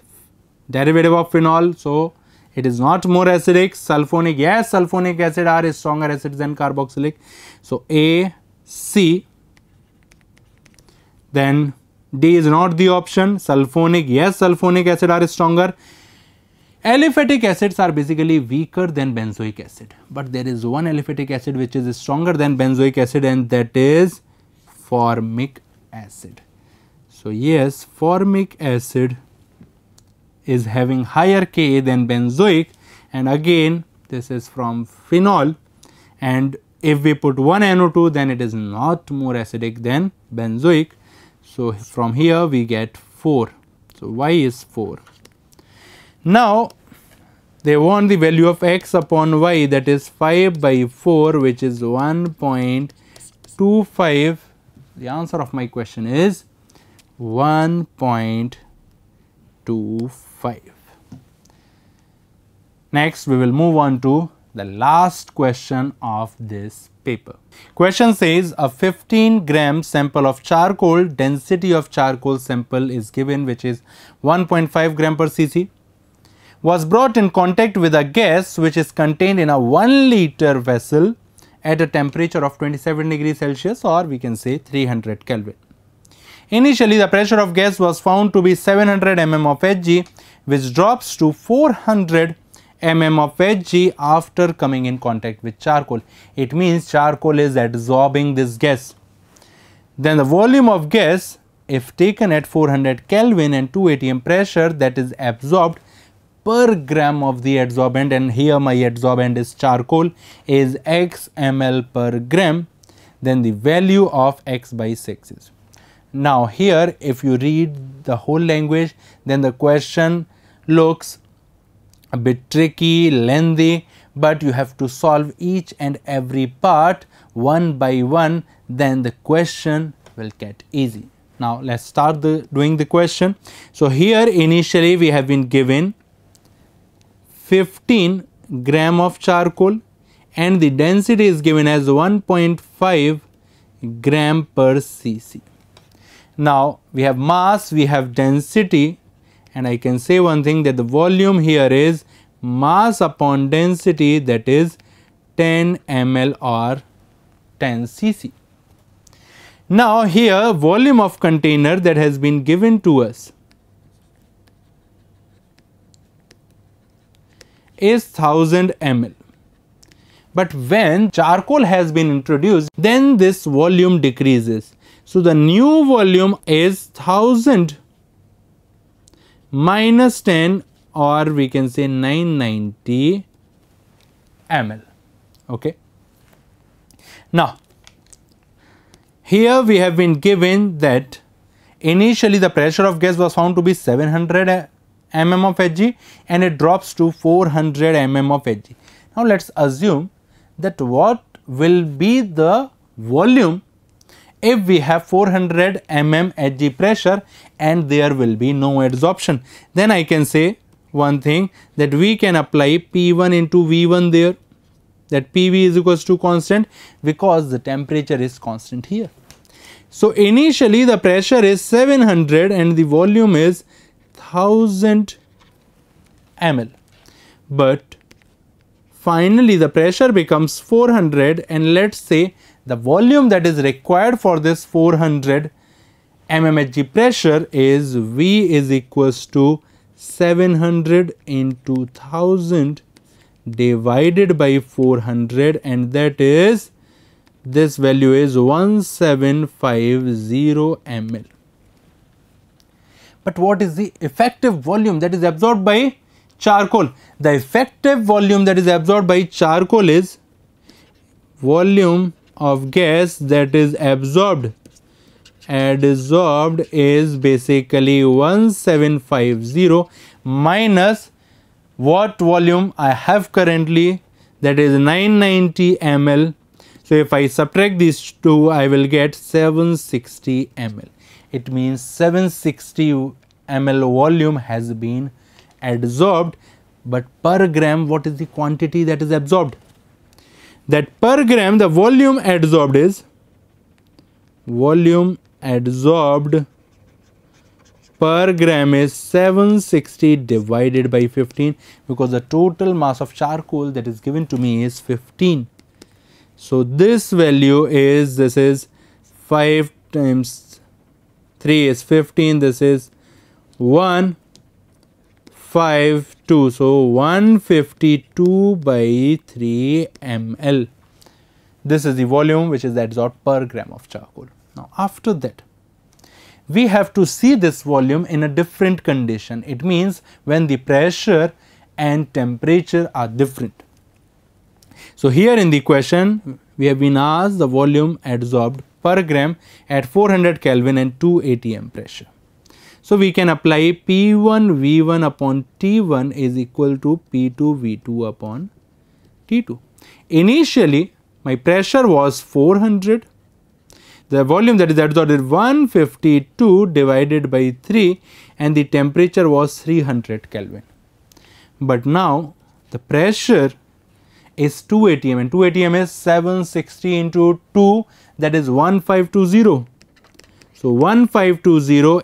derivative of phenol. So, it is not more acidic. Sulfonic, yes, sulfonic acid are stronger acids than carboxylic. So, A, C, then D is not the option. Sulfonic, yes, sulfonic acid are stronger. Aliphatic acids are basically weaker than benzoic acid, but there is one aliphatic acid which is stronger than benzoic acid and that is formic acid. So, yes, formic acid is having higher Ka than benzoic and again this is from phenol and if we put one NO2 then it is not more acidic than benzoic. So, from here we get 4. So, y is 4. Now, they want the value of x upon y that is 5 by 4 which is 1.25. The answer of my question is 1.25. 5. Next, we will move on to the last question of this paper. Question says a 15 gram sample of charcoal, density of charcoal sample is given which is 1.5 gram per cc was brought in contact with a gas which is contained in a 1 liter vessel at a temperature of 27 degrees Celsius or we can say 300 Kelvin. Initially, the pressure of gas was found to be 700 mm of Hg which drops to 400 mm of Hg after coming in contact with charcoal. It means charcoal is absorbing this gas. Then the volume of gas if taken at 400 Kelvin and 2 atm pressure that is absorbed per gram of the adsorbent and here my adsorbent is charcoal is x ml per gram then the value of x by 6 is. Now here if you read the whole language then the question looks a bit tricky, lengthy, but you have to solve each and every part one by one, then the question will get easy. Now, let us start the doing the question. So, here initially we have been given 15 gram of charcoal and the density is given as 1.5 gram per cc. Now, we have mass, we have density and I can say one thing that the volume here is mass upon density that is 10 ml or 10 cc. Now, here volume of container that has been given to us is 1000 ml. But when charcoal has been introduced, then this volume decreases. So, the new volume is 1000 minus 10 or we can say 990 ml. Okay. Now, here we have been given that initially the pressure of gas was found to be 700 mm of Hg and it drops to 400 mm of Hg. Now, let us assume that what will be the volume if we have 400 mm Hg pressure and there will be no adsorption then I can say one thing that we can apply P1 into V1 there that PV is equals to constant because the temperature is constant here. So, initially the pressure is 700 and the volume is 1000 ml, but finally the pressure becomes 400 and let us say the volume that is required for this 400 mmHg pressure is V is equals to 700 into 1000 divided by 400 and that is this value is 1750 ml. But what is the effective volume that is absorbed by charcoal? The effective volume that is absorbed by charcoal is volume of gas that is absorbed adsorbed is basically 1750 minus what volume I have currently that is 990 ml. So, if I subtract these two I will get 760 ml. It means 760 ml volume has been adsorbed but per gram what is the quantity that is absorbed? that per gram the volume adsorbed is volume adsorbed per gram is 760 divided by 15 because the total mass of charcoal that is given to me is 15. So, this value is this is 5 times 3 is 15 this is 1 152 so 152 by 3 ml this is the volume which is adsorbed per gram of charcoal now after that we have to see this volume in a different condition it means when the pressure and temperature are different so here in the question we have been asked the volume adsorbed per gram at 400 kelvin and 2 atm pressure so, we can apply P1 V1 upon T1 is equal to P2 V2 upon T2. Initially, my pressure was 400. The volume that is that is 152 divided by 3 and the temperature was 300 Kelvin. But now the pressure is 2 atm and 2 atm is 760 into 2 that is 1520 so 1520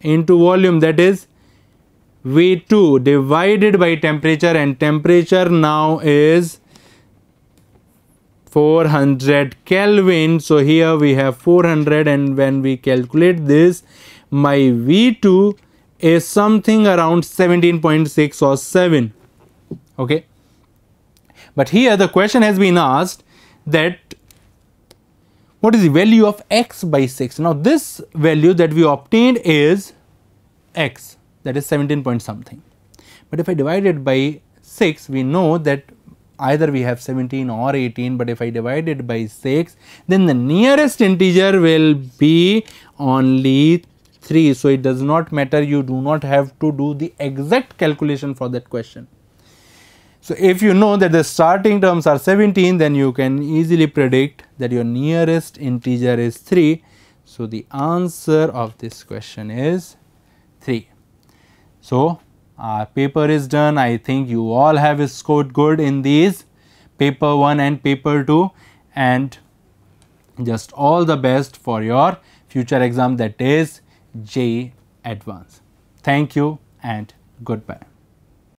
into volume that is V2 divided by temperature and temperature now is 400 Kelvin. So here we have 400 and when we calculate this my V2 is something around 17.6 or 7 okay. But here the question has been asked that what is the value of x by 6? Now, this value that we obtained is x that is 17 point something. But if I divide it by 6, we know that either we have 17 or 18, but if I divide it by 6, then the nearest integer will be only 3. So, it does not matter you do not have to do the exact calculation for that question. So, if you know that the starting terms are 17, then you can easily predict that your nearest integer is 3. So, the answer of this question is 3. So, our paper is done. I think you all have scored good in these paper 1 and paper 2 and just all the best for your future exam that is J Advanced. Thank you and goodbye.